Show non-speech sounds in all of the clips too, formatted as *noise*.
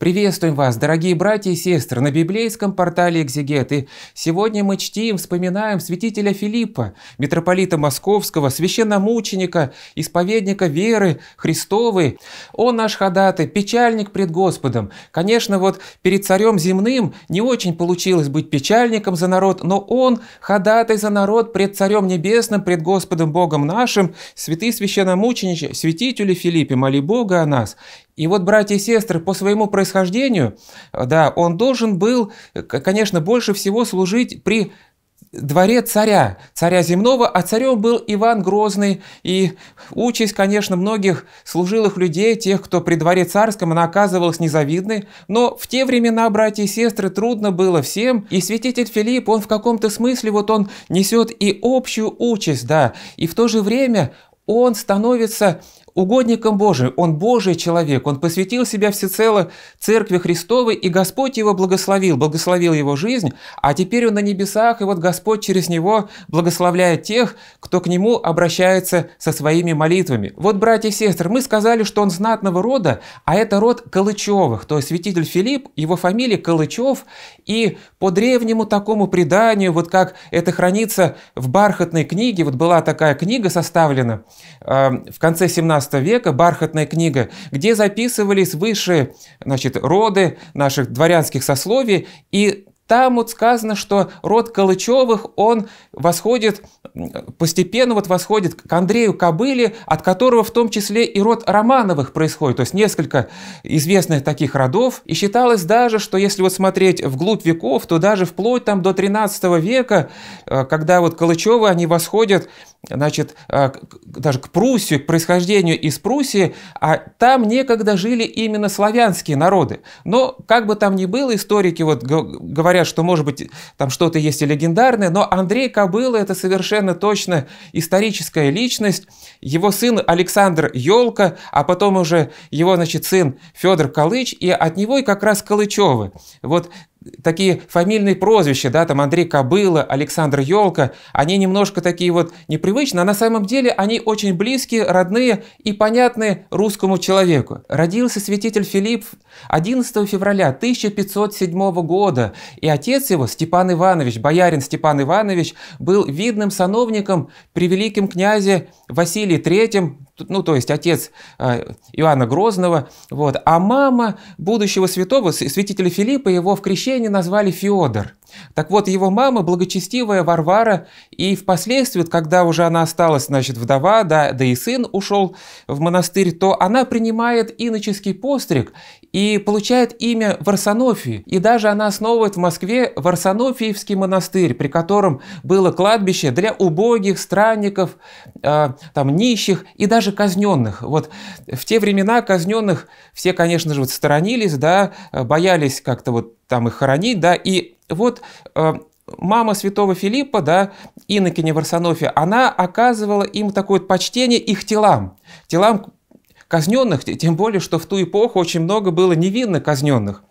Приветствуем вас, дорогие братья и сестры, на библейском портале «Экзегеты». Сегодня мы чтим, вспоминаем святителя Филиппа, митрополита Московского, священномученика, исповедника веры Христовой. Он наш ходатай, печальник пред Господом. Конечно, вот перед царем земным не очень получилось быть печальником за народ, но он ходатай за народ пред царем небесным, пред Господом Богом нашим. Святый священномученик, святителю Филиппе, моли Бога о нас. И вот, братья и сестры, по своему происхождению, да, он должен был, конечно, больше всего служить при дворе царя, царя земного, а царем был Иван Грозный. И участь, конечно, многих служилых людей, тех, кто при дворе царском, она оказывалась незавидной. Но в те времена, братья и сестры, трудно было всем. И святитель Филипп, он в каком-то смысле, вот он несет и общую участь, да, и в то же время он становится угодником Божиим, он Божий человек, он посвятил себя всецело Церкви Христовой, и Господь его благословил, благословил его жизнь, а теперь он на небесах, и вот Господь через него благословляет тех, кто к нему обращается со своими молитвами. Вот, братья и сестры, мы сказали, что он знатного рода, а это род Калычевых, то есть святитель Филипп, его фамилия Калычев, и по древнему такому преданию, вот как это хранится в бархатной книге, вот была такая книга составлена э, в конце 17 XVIII века «Бархатная книга», где записывались высшие, значит, роды наших дворянских сословий и там вот сказано, что род Калычевых, он восходит, постепенно вот восходит к Андрею Кобыле, от которого в том числе и род Романовых происходит, то есть несколько известных таких родов. И считалось даже, что если вот смотреть вглубь веков, то даже вплоть там до 13 века, э, когда вот Калычевы, они восходят значит, э, даже к Пруссии, к происхождению из Пруссии, а там некогда жили именно славянские народы. Но как бы там ни было, историки вот говорят говорят, что, может быть, там что-то есть и легендарное, но Андрей Кобыла – это совершенно точно историческая личность. Его сын Александр Ёлка, а потом уже его, значит, сын Федор Калыч, и от него и как раз Калычевы. Вот такие фамильные прозвища, да, там Андрей Кобыла, Александр Елка, они немножко такие вот непривычные, а на самом деле они очень близкие, родные и понятные русскому человеку. Родился святитель Филипп 11 февраля 1507 года, и отец его, Степан Иванович, боярин Степан Иванович, был видным сановником при великом князе Василии III, ну, то есть отец э, Иоанна Грозного, вот, а мама будущего святого, святителя Филиппа, его в крещении назвали Феодор. Так вот, его мама благочестивая Варвара, и впоследствии, когда уже она осталась, значит, вдова, да, да и сын ушел в монастырь, то она принимает иноческий постриг и получает имя Варсонофии. И даже она основывает в Москве Варсонофиевский монастырь, при котором было кладбище для убогих, странников, э, там, нищих и даже казненных. Вот в те времена казненных все, конечно же, вот сторонились, да, боялись как-то вот там их хоронить, да, и вот э, мама святого Филиппа, да, Иннокене Варсонофия, она оказывала им такое почтение их телам, телам казненных, тем более, что в ту эпоху очень много было невинно казненных.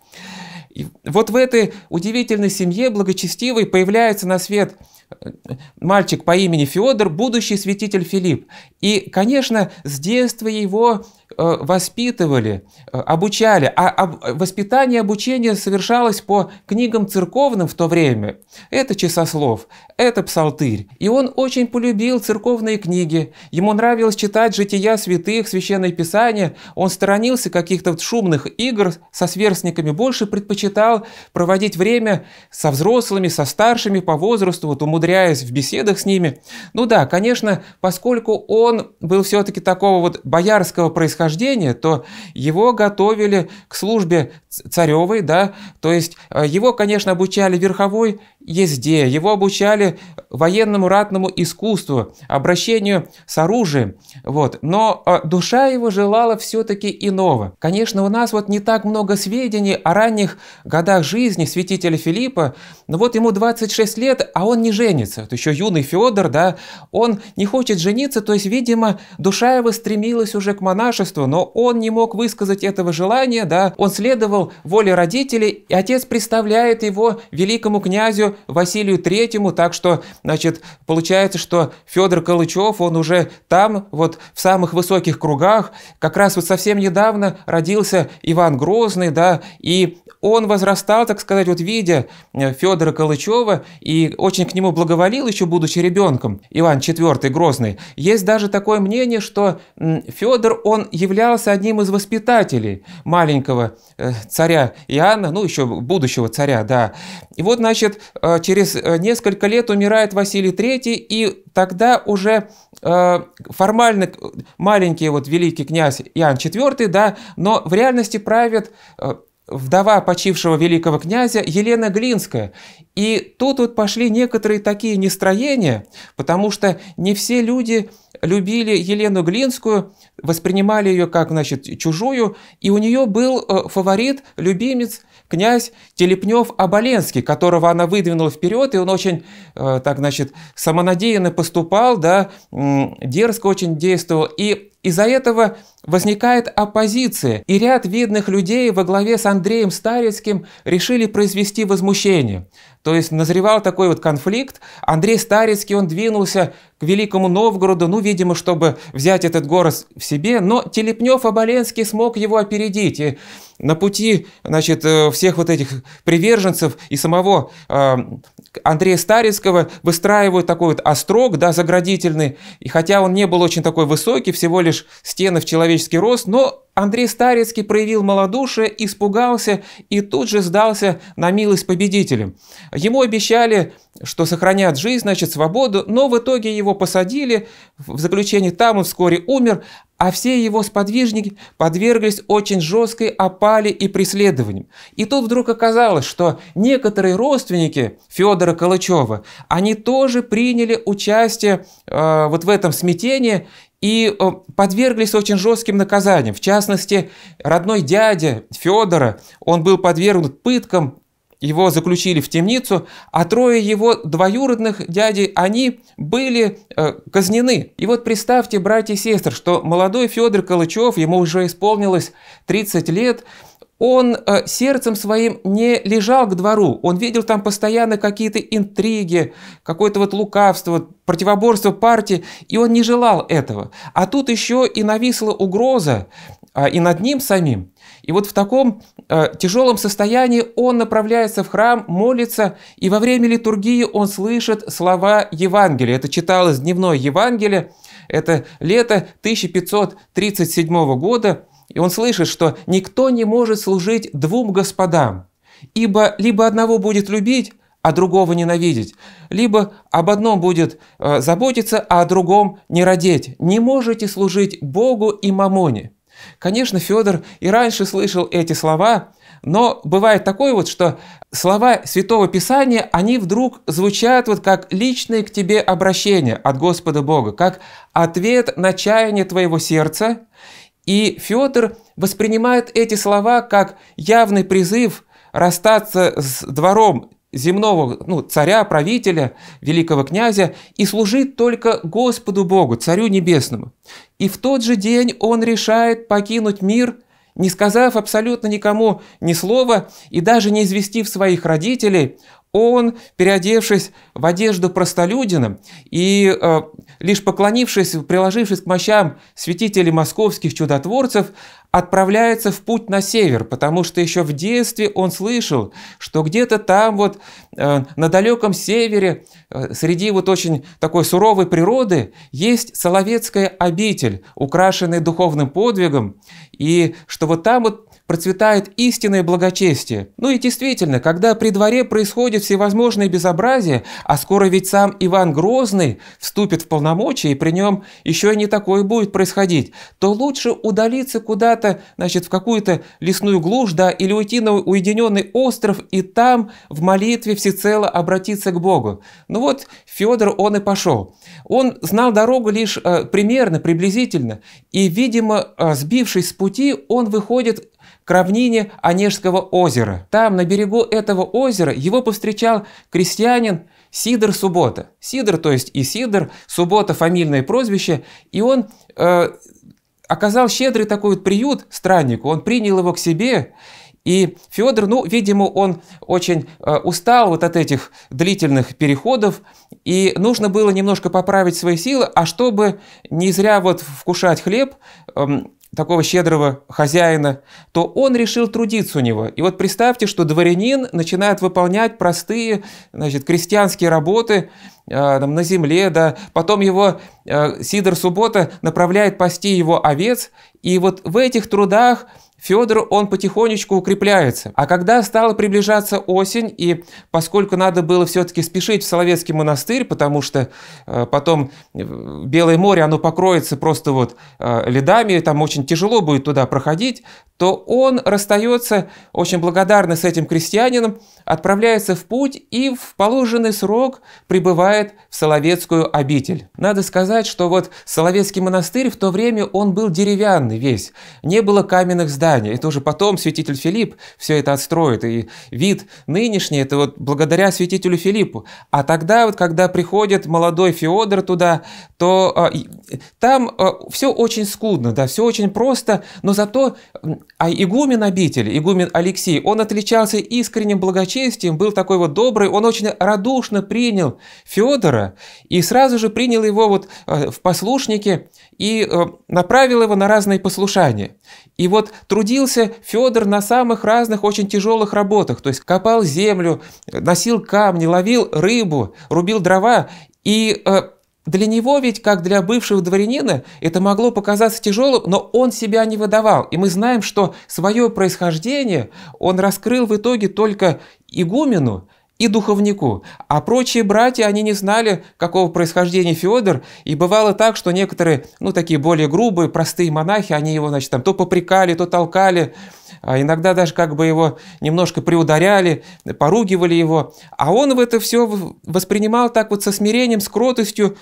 И вот в этой удивительной семье благочестивой появляется на свет э, мальчик по имени Федор, будущий святитель Филипп. И, конечно, с детства его Э, воспитывали, э, обучали, а воспитание и обучение совершалось по книгам церковным в то время. Это Часослов, это Псалтырь. И он очень полюбил церковные книги, ему нравилось читать жития святых, священное писание, он сторонился каких-то шумных игр со сверстниками, больше предпочитал проводить время со взрослыми, со старшими по возрасту, вот умудряясь в беседах с ними. Ну да, конечно, поскольку он был все-таки такого вот боярского происхождения, происхождения, то его готовили к службе царевой, да, то есть э, его, конечно, обучали верховой езде, его обучали военному ратному искусству, обращению с оружием, вот. но а, душа его желала все-таки иного. Конечно, у нас вот не так много сведений о ранних годах жизни святителя Филиппа, но вот ему 26 лет, а он не женится, вот еще юный Федор, да, он не хочет жениться, то есть, видимо, душа его стремилась уже к монашеству, но он не мог высказать этого желания, да, он следовал воле родителей, и отец представляет его великому князю Василию Третьему, так что, значит, получается, что Федор Калычев, он уже там, вот в самых высоких кругах, как раз вот совсем недавно родился Иван Грозный, да, и он возрастал, так сказать, вот видя э, Федора Калычева, и очень к нему благоволил еще будучи ребенком, Иван IV Грозный. Есть даже такое мнение, что Федор, он являлся одним из воспитателей маленького э, царя Иоанна, ну еще будущего царя, да. И вот, значит, Э, через э, несколько лет умирает Василий III, и тогда уже э, формально маленький вот великий князь Иоанн IV, да, но в реальности правит вдова почившего великого князя Елена Глинская. И тут вот пошли некоторые такие нестроения, потому что не все люди любили Елену Глинскую, воспринимали ее как, значит, чужую, и у нее был э, фаворит, любимец, князь Телепнев Оболенский, которого она выдвинула вперед, и он очень, э, так, значит, самонадеянно поступал, да, дерзко очень действовал, и из-за этого возникает оппозиция, и ряд видных людей во главе с Андреем Старицким решили произвести возмущение. То есть назревал такой вот конфликт. Андрей Старицкий, он двинулся к Великому Новгороду, ну, видимо, чтобы взять этот город в себе, но Телепнев Оболенский смог его опередить. И на пути, значит, э, всех вот этих приверженцев и самого э, Андрея Старецкого выстраивают такой вот острог, да, заградительный, и хотя он не был очень такой высокий, всего лишь стены в человеческий рост, но Андрей Старецкий проявил малодушие, испугался и тут же сдался на милость победителям. Ему обещали, что сохранят жизнь, значит свободу, но в итоге его посадили, в заключении там он вскоре умер, а все его сподвижники подверглись очень жесткой опале и преследованиям. И тут вдруг оказалось, что некоторые родственники Федора Калачева, они тоже приняли участие э, вот в этом смятении и э, подверглись очень жестким наказаниям. В частности, родной дядя Федора, он был подвергнут пыткам, его заключили в темницу, а трое его двоюродных дядей, они были э, казнены. И вот представьте, братья и сестры, что молодой Федор Калычев, ему уже исполнилось 30 лет, он э, сердцем своим не лежал к двору, он видел там постоянно какие-то интриги, какое-то вот лукавство, противоборство партии, и он не желал этого. А тут еще и нависла угроза а, и над ним самим. И вот в таком э, тяжелом состоянии он направляется в храм, молится, и во время литургии он слышит слова Евангелия. Это читалось дневное Евангелие, это лето 1537 года – и он слышит, что никто не может служить двум господам, ибо либо одного будет любить, а другого ненавидеть, либо об одном будет э, заботиться, а о другом не родить. Не можете служить Богу и мамоне. Конечно, Федор и раньше слышал эти слова, но бывает такое вот, что слова Святого Писания, они вдруг звучат вот как личное к тебе обращение от Господа Бога, как ответ на чаяние твоего сердца и Федор воспринимает эти слова как явный призыв расстаться с двором земного ну, царя, правителя, великого князя и служить только Господу Богу, Царю Небесному. И в тот же день он решает покинуть мир, не сказав абсолютно никому ни слова и даже не известив своих родителей, он, переодевшись в одежду простолюдина и э, лишь поклонившись, приложившись к мощам святителей московских чудотворцев, отправляется в путь на север, потому что еще в детстве он слышал, что где-то там вот э, на далеком севере, э, среди вот очень такой суровой природы, есть Соловецкая обитель, украшенная духовным подвигом, и что вот там вот процветает истинное благочестие. Ну и действительно, когда при дворе происходит всевозможные безобразия, а скоро ведь сам Иван Грозный вступит в полномочия, и при нем еще и не такое будет происходить, то лучше удалиться куда-то, значит, в какую-то лесную глушь, да, или уйти на уединенный остров и там в молитве всецело обратиться к Богу. Ну вот Федор, он и пошел. Он знал дорогу лишь э, примерно, приблизительно, и, видимо, э, сбившись с пути, он выходит к равнине Онежского озера. Там, на берегу этого озера, его повстречал крестьянин Сидор Суббота. Сидор, то есть и Сидор, Суббота – фамильное прозвище, и он э, оказал щедрый такой вот приют страннику, он принял его к себе, и Федор, ну, видимо, он очень э, устал вот от этих длительных переходов, и нужно было немножко поправить свои силы, а чтобы не зря вот вкушать хлеб, э, такого щедрого хозяина, то он решил трудиться у него. И вот представьте, что дворянин начинает выполнять простые значит, крестьянские работы э, там, на земле, да. потом его э, Сидор Суббота направляет пасти его овец, и вот в этих трудах Федор, он потихонечку укрепляется. А когда стала приближаться осень, и поскольку надо было все-таки спешить в Соловецкий монастырь, потому что э, потом э, Белое море, оно покроется просто вот э, ледами, там очень тяжело будет туда проходить, то он расстается, очень благодарный с этим крестьянином, отправляется в путь и в положенный срок прибывает в Соловецкую обитель. Надо сказать, что вот Соловецкий монастырь в то время он был деревянный весь, не было каменных зданий, здания. Это уже потом святитель Филипп все это отстроит. И вид нынешний – это вот благодаря святителю Филиппу. А тогда, вот, когда приходит молодой Феодор туда, то э, там э, а, все очень скудно, да, все очень просто, но зато а игумен обитель, игумен Алексей, он отличался искренним благочестием, был такой вот добрый, он очень радушно принял Федора и сразу же принял его вот а, в послушники и э, направил его на разные послушания. И вот трудился Федор на самых разных очень тяжелых работах, то есть копал землю, носил камни, ловил рыбу, рубил дрова, и э, для него ведь, как для бывшего дворянина, это могло показаться тяжелым, но он себя не выдавал. И мы знаем, что свое происхождение он раскрыл в итоге только игумену, и духовнику, а прочие братья, они не знали, какого происхождения Федор, и бывало так, что некоторые, ну, такие более грубые, простые монахи, они его, значит, там то попрекали, то толкали, а иногда даже как бы его немножко приударяли, поругивали его, а он в это все воспринимал так вот со смирением, с кротостью,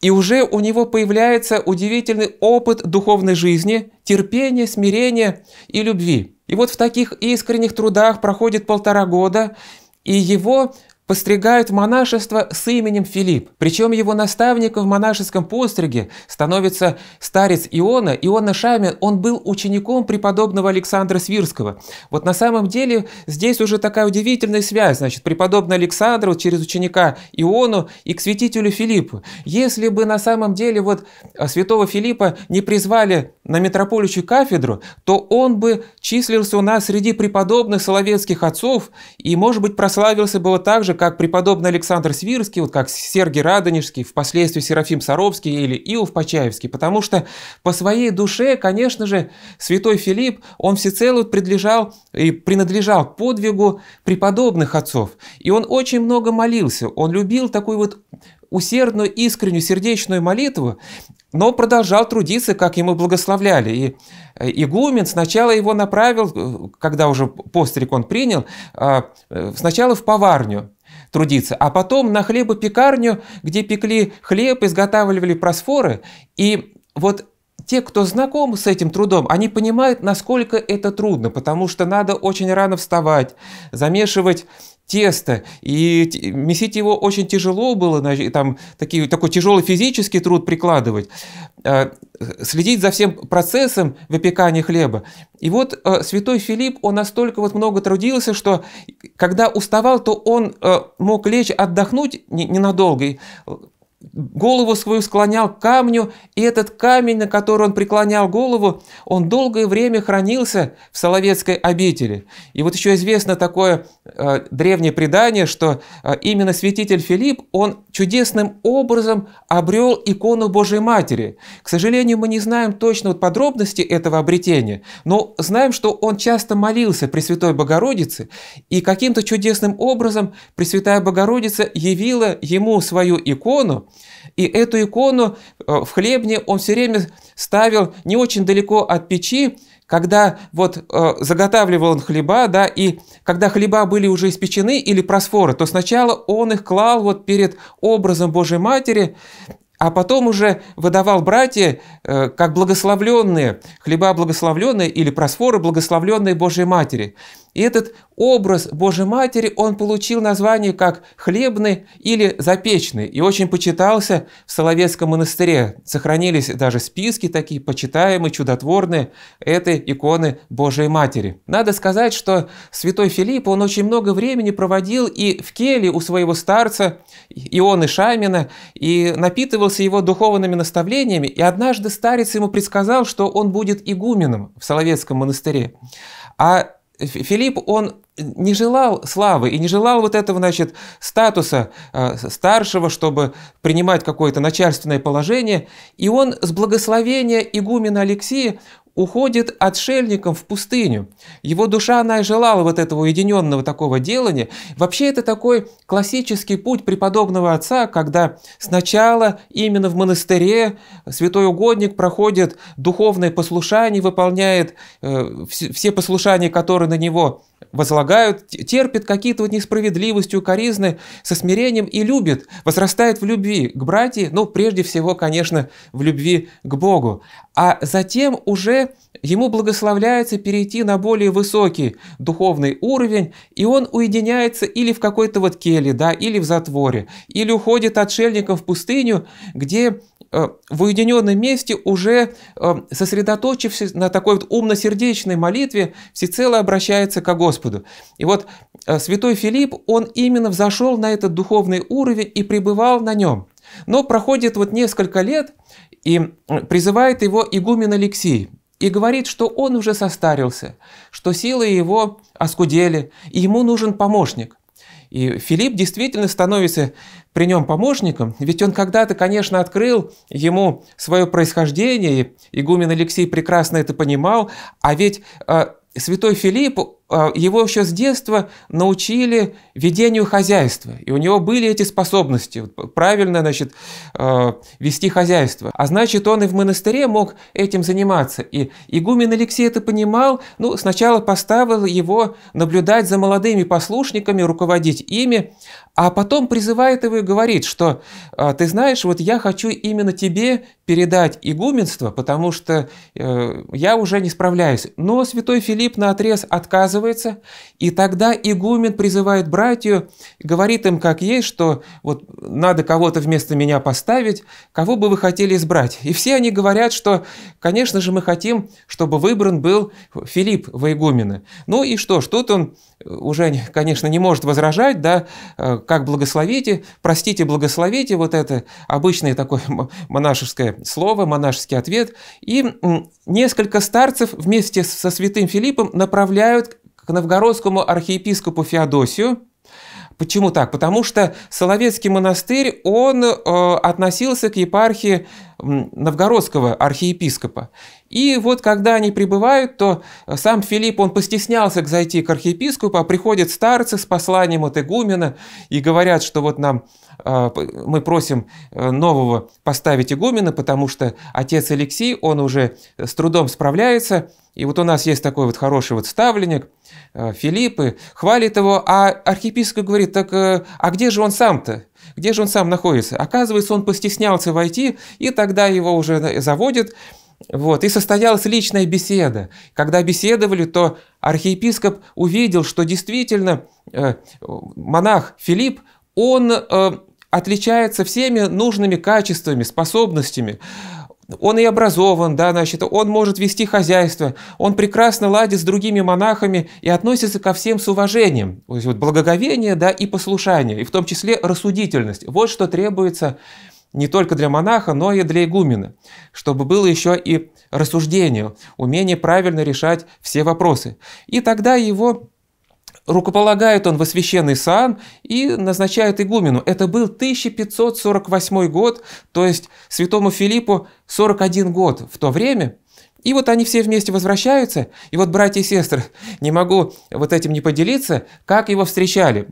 и уже у него появляется удивительный опыт духовной жизни, терпения, смирения и любви. И вот в таких искренних трудах проходит полтора года, и его постригают в монашество с именем Филипп. Причем его наставником в монашеском постриге становится старец Иона. Иона Шамин, он был учеником преподобного Александра Свирского. Вот на самом деле здесь уже такая удивительная связь. Значит, преподобный Александр вот, через ученика Иону и к святителю Филиппу. Если бы на самом деле вот а, святого Филиппа не призвали на митрополичью кафедру, то он бы числился у нас среди преподобных соловецких отцов и, может быть, прославился бы вот так же, же, как преподобный Александр Свирский, вот как Сергий Радонежский, впоследствии Серафим Саровский или Иов Почаевский, потому что по своей душе, конечно же, святой Филипп, он всецело предлежал и принадлежал к подвигу преподобных отцов. И он очень много молился, он любил такую вот усердную, искреннюю, сердечную молитву, но продолжал трудиться, как ему благословляли. И э, игумен сначала его направил, э, когда уже постриг он принял, а, э, сначала в поварню трудиться, а потом на хлебопекарню, где пекли хлеб, изготавливали просфоры. И вот те, кто знаком с этим трудом, они понимают, насколько это трудно, потому что надо очень рано вставать, замешивать тесто, и месить его очень тяжело было, там такие, такой тяжелый физический труд прикладывать, а, следить за всем процессом выпекания хлеба. И вот а, святой Филипп, он настолько вот много трудился, что когда уставал, то он а, мог лечь отдохнуть ненадолго, голову свою склонял к камню, и этот камень, на который он преклонял голову, он долгое время хранился в Соловецкой обители. И вот еще известно такое э, древнее предание, что э, именно святитель Филипп, он чудесным образом обрел икону Божьей Матери. К сожалению, мы не знаем точно вот подробности этого обретения, но знаем, что он часто молился при Святой Богородице, и каким-то чудесным образом Пресвятая Богородица явила ему свою икону, и эту икону э, в хлебне он все время ставил не очень далеко от печи, когда вот э, заготавливал он хлеба, да, и когда хлеба были уже испечены или просфоры, то сначала он их клал вот перед образом Божьей Матери, а потом уже выдавал братья э, как благословленные, хлеба благословленные или просфоры благословленные Божьей Матери. И этот образ Божьей Матери, он получил название как «хлебный» или «запечный» и очень почитался в Соловецком монастыре. Сохранились даже списки такие почитаемые, чудотворные этой иконы Божьей Матери. Надо сказать, что святой Филипп, он очень много времени проводил и в келье у своего старца Ионы Шамина, и напитывался его духовными наставлениями, и однажды старец ему предсказал, что он будет игуменом в Соловецком монастыре. А Филипп, он не желал славы и не желал вот этого, значит, статуса э, старшего, чтобы принимать какое-то начальственное положение. И он с благословения игумена Алексея, уходит отшельником в пустыню. Его душа, она и желала вот этого уединенного такого делания. Вообще это такой классический путь преподобного отца, когда сначала именно в монастыре святой угодник проходит духовное послушание, выполняет э, все послушания, которые на него возлагают, терпит какие-то вот несправедливости, укоризны со смирением и любит, возрастает в любви к братьям, ну, прежде всего, конечно, в любви к Богу. А затем уже ему благословляется перейти на более высокий духовный уровень, и он уединяется или в какой-то вот келье, да, или в затворе, или уходит отшельником в пустыню, где э, в уединенном месте уже э, сосредоточившись на такой вот умно-сердечной молитве, всецело обращается к Господу Господу. И вот э, святой Филипп, он именно взошел на этот духовный уровень и пребывал на нем. Но проходит вот несколько лет, и призывает его игумен Алексей, и говорит, что он уже состарился, что силы его оскудели, и ему нужен помощник. И Филипп действительно становится при нем помощником, ведь он когда-то, конечно, открыл ему свое происхождение, и игумен Алексей прекрасно это понимал, а ведь э, святой Филипп, а, его еще с детства научили ведению хозяйства, и у него были эти способности правильно значит, а, вести хозяйство. А значит, он и в монастыре мог этим заниматься. И игумен Алексей это понимал, ну, сначала поставил его наблюдать за молодыми послушниками, руководить ими, а потом призывает его и говорит, что «А, ты знаешь, вот я хочу именно тебе передать игуменство, потому что э, я уже не справляюсь. Но святой Филипп на отрез отказывается отказывается, и тогда игумен призывает братью, говорит им как есть, что вот надо кого-то вместо меня поставить, кого бы вы хотели избрать. И все они говорят, что, конечно же, мы хотим, чтобы выбран был Филипп Воигумена. Ну и что ж, тут он э, уже, конечно, не может возражать, да, э, как благословите, простите, благословите, вот это обычное такое монашеское слово, монашеский ответ. И несколько старцев вместе со святым Филиппом направляют к новгородскому архиепископу Феодосию. Почему так? Потому что Соловецкий монастырь, он э, относился к епархии новгородского архиепископа. И вот когда они прибывают, то э, сам Филипп, он постеснялся зайти к архиепископу, а приходят старцы с посланием от игумена и говорят, что вот нам э, мы просим э, нового поставить игумена, потому что отец Алексей, он уже с трудом справляется, и вот у нас есть такой вот хороший вот ставленник, Филиппы, хвалит его, а архиепископ говорит, так а где же он сам-то? Где же он сам находится? Оказывается, он постеснялся войти, и тогда его уже заводят, вот. И состоялась личная беседа. Когда беседовали, то архиепископ увидел, что действительно э, монах Филипп, он э, отличается всеми нужными качествами, способностями. Он и образован, да, значит, он может вести хозяйство, он прекрасно ладит с другими монахами и относится ко всем с уважением. То есть вот благоговение, да, и послушание, и в том числе рассудительность. Вот что требуется не только для монаха, но и для игумена, чтобы было еще и рассуждение, умение правильно решать все вопросы. И тогда его рукополагает он во священный сан и назначает игумену. Это был 1548 год, то есть святому Филиппу 41 год в то время – и вот они все вместе возвращаются, и вот братья и сестры, не могу вот этим не поделиться, как его встречали.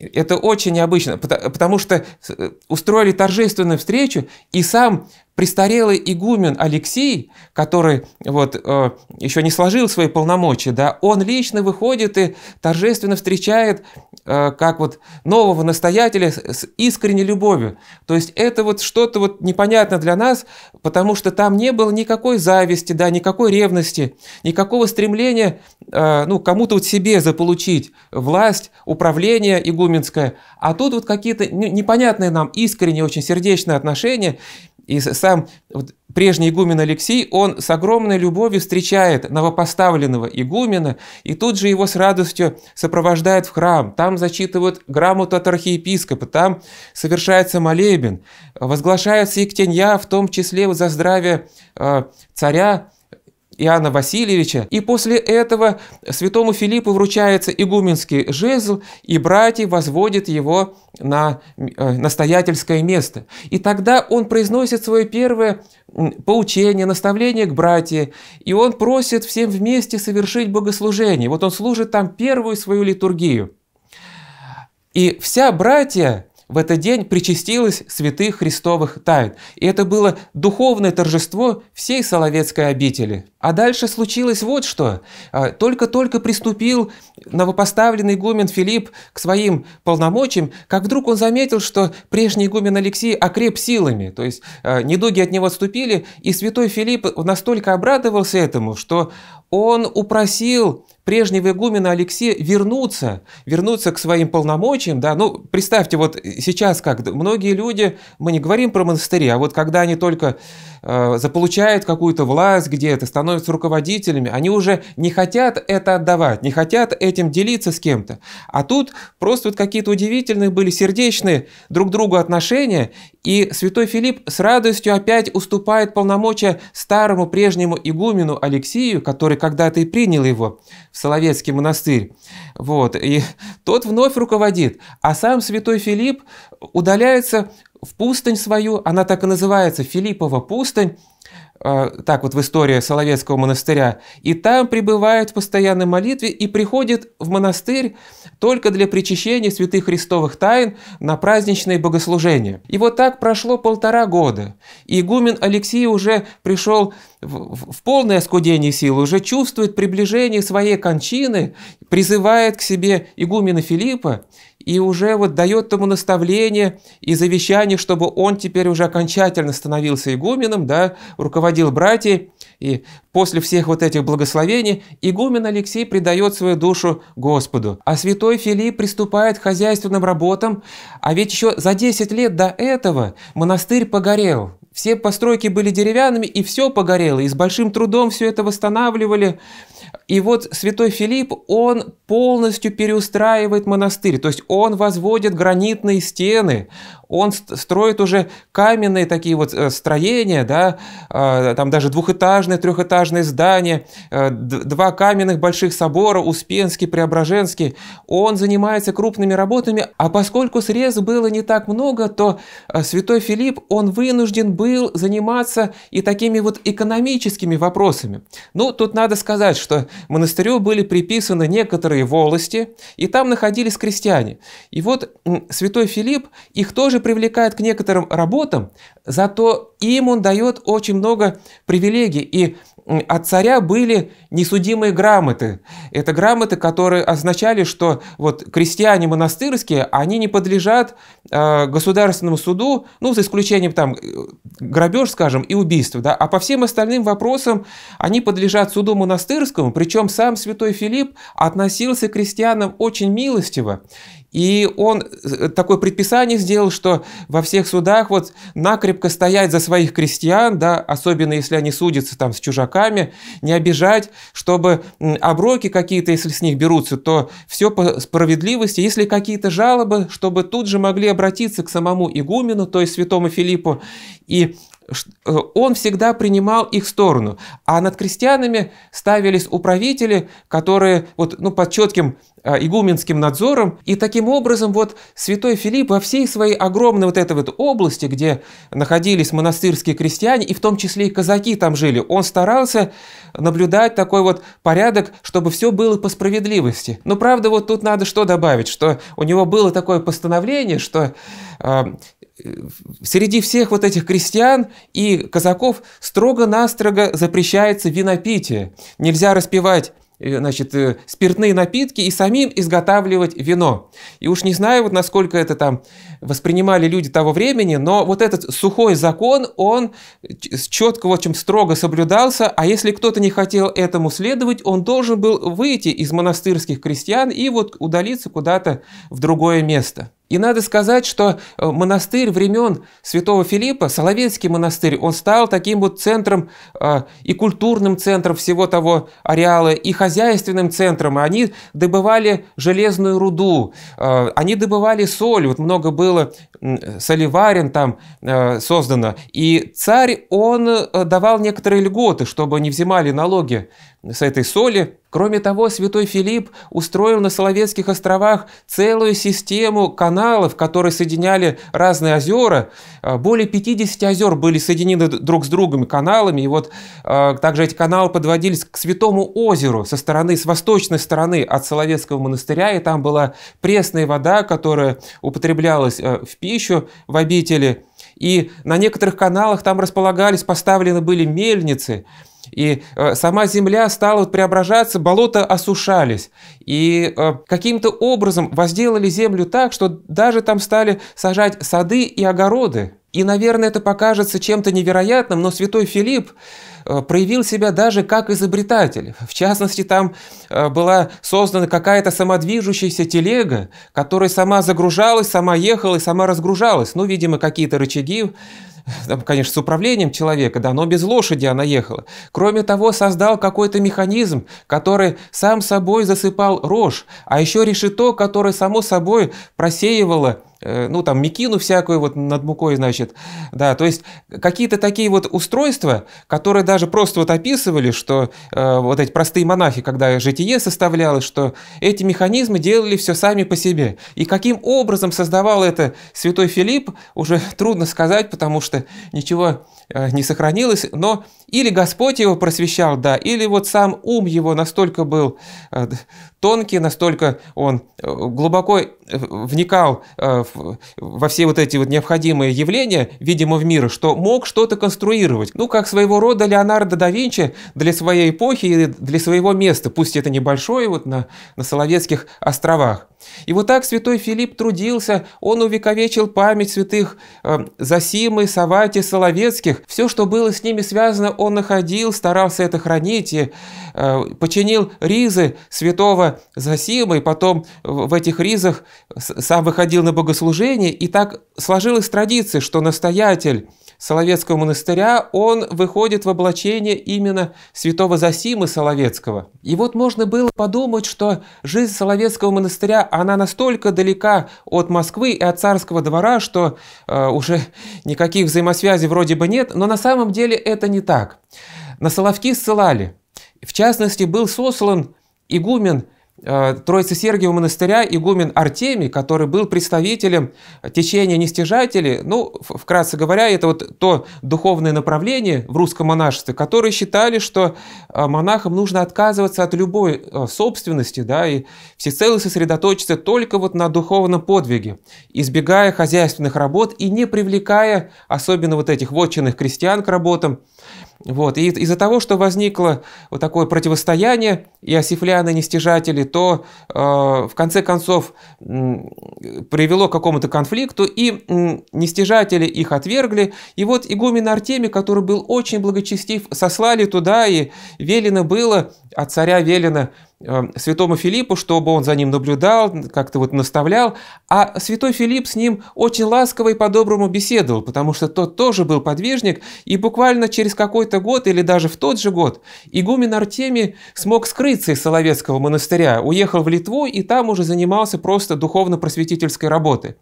Это очень необычно, потому что э, устроили торжественную встречу, и сам престарелый игумен Алексей, который вот э, еще не сложил свои полномочия, да, он лично выходит и торжественно встречает Э, как вот нового настоятеля с искренней любовью. То есть это вот что-то вот непонятно для нас, потому что там не было никакой зависти, да, никакой ревности, никакого стремления э, ну, кому-то вот себе заполучить власть, управление игуменское. А тут вот какие-то непонятные нам искренние, очень сердечные отношения. И сам вот, прежний игумен Алексей, он с огромной любовью встречает новопоставленного игумена, и тут же его с радостью сопровождает в храм. Там зачитывают грамоту от архиепископа, там совершается молебен, возглашаются ектенья, в том числе вот за здравие э, царя Иоанна Васильевича, и после этого святому Филиппу вручается игуменский жезл, и братья возводят его на э, настоятельское место. И тогда он произносит свое первое поучение, наставление к братьям, и он просит всем вместе совершить богослужение. Вот он служит там первую свою литургию. И вся братья в этот день причастилось святых христовых тайн, и это было духовное торжество всей Соловецкой обители. А дальше случилось вот что. А, только-только приступил новопоставленный игумен Филипп к своим полномочиям, как вдруг он заметил, что прежний игумен Алексей окреп силами, то есть а, недуги от него отступили, и святой Филипп настолько обрадовался этому, что он упросил прежнего игумена Алексея вернуться, вернуться к своим полномочиям, да, ну, представьте, вот сейчас как, многие люди, мы не говорим про монастыри, а вот когда они только э, заполучают какую-то власть где-то, становятся руководителями, они уже не хотят это отдавать, не хотят этим делиться с кем-то. А тут просто вот какие-то удивительные были сердечные друг другу отношения, и святой Филипп с радостью опять уступает полномочия старому прежнему игумену Алексию, который когда-то и принял его в Соловецкий монастырь. Вот. И тот вновь руководит, а сам святой Филипп удаляется в пустынь свою, она так и называется, Филиппова пустынь, Э, так вот в истории Соловецкого монастыря, и там пребывает в постоянной молитве и приходит в монастырь только для причащения святых христовых тайн на праздничные богослужения. И вот так прошло полтора года. И игумен Алексей уже пришел в, в полное оскудение сил, уже чувствует приближение своей кончины, призывает к себе игумена Филиппа и уже вот дает ему наставление и завещание, чтобы он теперь уже окончательно становился игуменом, да, руководил братьей. И после всех вот этих благословений игумен Алексей предает свою душу Господу. А святой Филипп приступает к хозяйственным работам, а ведь еще за 10 лет до этого монастырь погорел. Все постройки были деревянными, и все погорело, и с большим трудом все это восстанавливали. И вот святой Филипп, он полностью переустраивает монастырь, то есть он возводит гранитные стены, он строит уже каменные такие вот э, строения, да, а, там даже двухэтажные, трехэтажные здания, э, два каменных больших собора, Успенский, Преображенский. Он занимается крупными работами, а поскольку срез было не так много, то э, святой Филипп, он вынужден был заниматься и такими вот экономическими вопросами. Ну, тут надо сказать, что монастырю были приписаны некоторые волости, и там находились крестьяне. И вот святой Филипп их тоже же привлекает к некоторым работам, зато им он дает очень много привилегий. И от царя были несудимые грамоты. Это грамоты, которые означали, что вот крестьяне монастырские, они не подлежат э, государственному суду, ну, за исключением там э, грабеж, скажем, и убийства, да, а по всем остальным вопросам они подлежат суду монастырскому, причем сам святой Филипп относился к крестьянам очень милостиво и он э, такое предписание сделал, что во всех судах вот накрепко стоять за своих крестьян, да, особенно если они судятся там с чужаками, не обижать, чтобы оброки какие-то, если с них берутся, то все по справедливости. Если какие-то жалобы, чтобы тут же могли обратиться к самому игумену, то есть святому Филиппу, и Э, он всегда принимал их сторону. А над крестьянами ставились управители, которые вот, ну, под четким а, игуменским надзором. И таким образом вот святой Филипп во всей своей огромной вот этой вот области, где находились монастырские крестьяне, и в том числе и казаки там жили, он старался наблюдать такой вот порядок, чтобы все было по справедливости. Но правда вот тут надо что добавить, что у него было такое постановление, что а, среди всех вот этих крестьян и казаков строго-настрого запрещается винопитие. Нельзя распивать э, значит, э, спиртные напитки и самим изготавливать вино. И уж не знаю, вот насколько это там воспринимали люди того времени, но вот этот сухой закон, он четко, в строго соблюдался, а если кто-то не хотел этому следовать, он должен был выйти из монастырских крестьян и вот удалиться куда-то в другое место. И надо сказать, что э, монастырь времен святого Филиппа, Соловецкий монастырь, он стал таким вот центром э, и культурным центром всего того ареала, и хозяйственным центром. Они добывали железную руду, э, они добывали соль, вот много было соливарен там создано. И царь, он давал некоторые льготы, чтобы не взимали налоги с этой соли. Кроме того, святой Филипп устроил на Соловецких островах целую систему каналов, которые соединяли разные озера. А, более 50 озер были соединены друг с другом каналами. И вот а, также эти каналы подводились к Святому озеру со стороны, с восточной стороны от Соловецкого монастыря. И там была пресная вода, которая употреблялась э, в пищу в обители. И на некоторых каналах там располагались, поставлены были мельницы – и э, сама земля стала преображаться, болота осушались. И э, каким-то образом возделали землю так, что даже там стали сажать сады и огороды. И, наверное, это покажется чем-то невероятным, но святой Филипп э, проявил себя даже как изобретатель. В частности, там была создана какая-то самодвижущаяся телега, которая сама загружалась, сама ехала и сама разгружалась. Ну, видимо, какие-то рычаги там, конечно, с управлением человека, да, но без лошади она ехала. Кроме того, создал какой-то механизм, который сам собой засыпал рожь, а еще решето, которое само собой просеивало Э, ну, там, мекину всякую вот над мукой, значит, да, то есть какие-то такие вот устройства, которые даже просто вот описывали, что э, вот эти простые монахи, когда житие составлялось, что эти механизмы делали все сами по себе. И каким образом создавал это святой Филипп, уже *laughs* трудно сказать, потому что ничего Э, не сохранилось, но или Господь его просвещал, да, или вот сам ум его настолько был э, тонкий, настолько он э, глубоко вникал во все вот эти вот необходимые явления, видимо, в мире, что мог что-то конструировать. Ну, как своего рода Леонардо да Винчи для своей эпохи и для своего места, пусть это небольшое, вот на, на Соловецких островах. И вот так святой Филипп трудился, он увековечил память святых э, Засимы, Савати, Соловецких. Все, что было с ними связано, он находил, старался это хранить и э, починил ризы святого Засимы, и потом в этих ризах сам выходил на богослужение. И так сложилась традиция, что настоятель Соловецкого монастыря, он выходит в облачение именно святого Зосимы Соловецкого. И вот можно было подумать, что жизнь Соловецкого монастыря, она настолько далека от Москвы и от царского двора, что э, уже никаких взаимосвязей вроде бы нет, но на самом деле это не так. На Соловки ссылали. В частности, был сослан игумен Э, Троицы Сергиева монастыря игумен Артемий, который был представителем течения нестяжателей, ну, вкратце говоря, это вот то духовное направление в русском монашестве, которые считали, что э, монахам нужно отказываться от любой э, собственности, да, и всецело сосредоточиться только вот на духовном подвиге, избегая хозяйственных работ и не привлекая особенно вот этих вотчинных крестьян к работам. Вот. И из-за того, что возникло вот такое противостояние и осифляны, и нестяжатели, то э, в конце концов привело к какому-то конфликту, и э, нестяжатели их отвергли. И вот игумен Артемий, который был очень благочестив, сослали туда, и велено было от царя велено эм, святому Филиппу, чтобы он за ним наблюдал, как-то вот наставлял, а святой Филипп с ним очень ласково и по-доброму беседовал, потому что тот тоже был подвижник, и буквально через какой-то год или даже в тот же год игумен Артемий смог скрыться из Соловецкого монастыря, уехал в Литву и там уже занимался просто духовно-просветительской работой.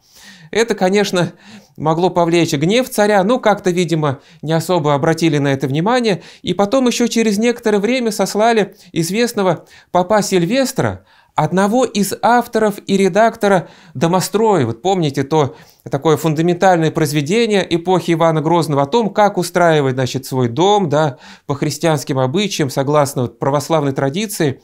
Это, конечно, могло повлечь гнев царя, но как-то, видимо, не особо обратили на это внимание. И потом еще через некоторое время сослали известного папа Сильвестра, одного из авторов и редактора "Домострой". Вот помните то такое фундаментальное произведение эпохи Ивана Грозного о том, как устраивать значит, свой дом да, по христианским обычаям, согласно православной традиции.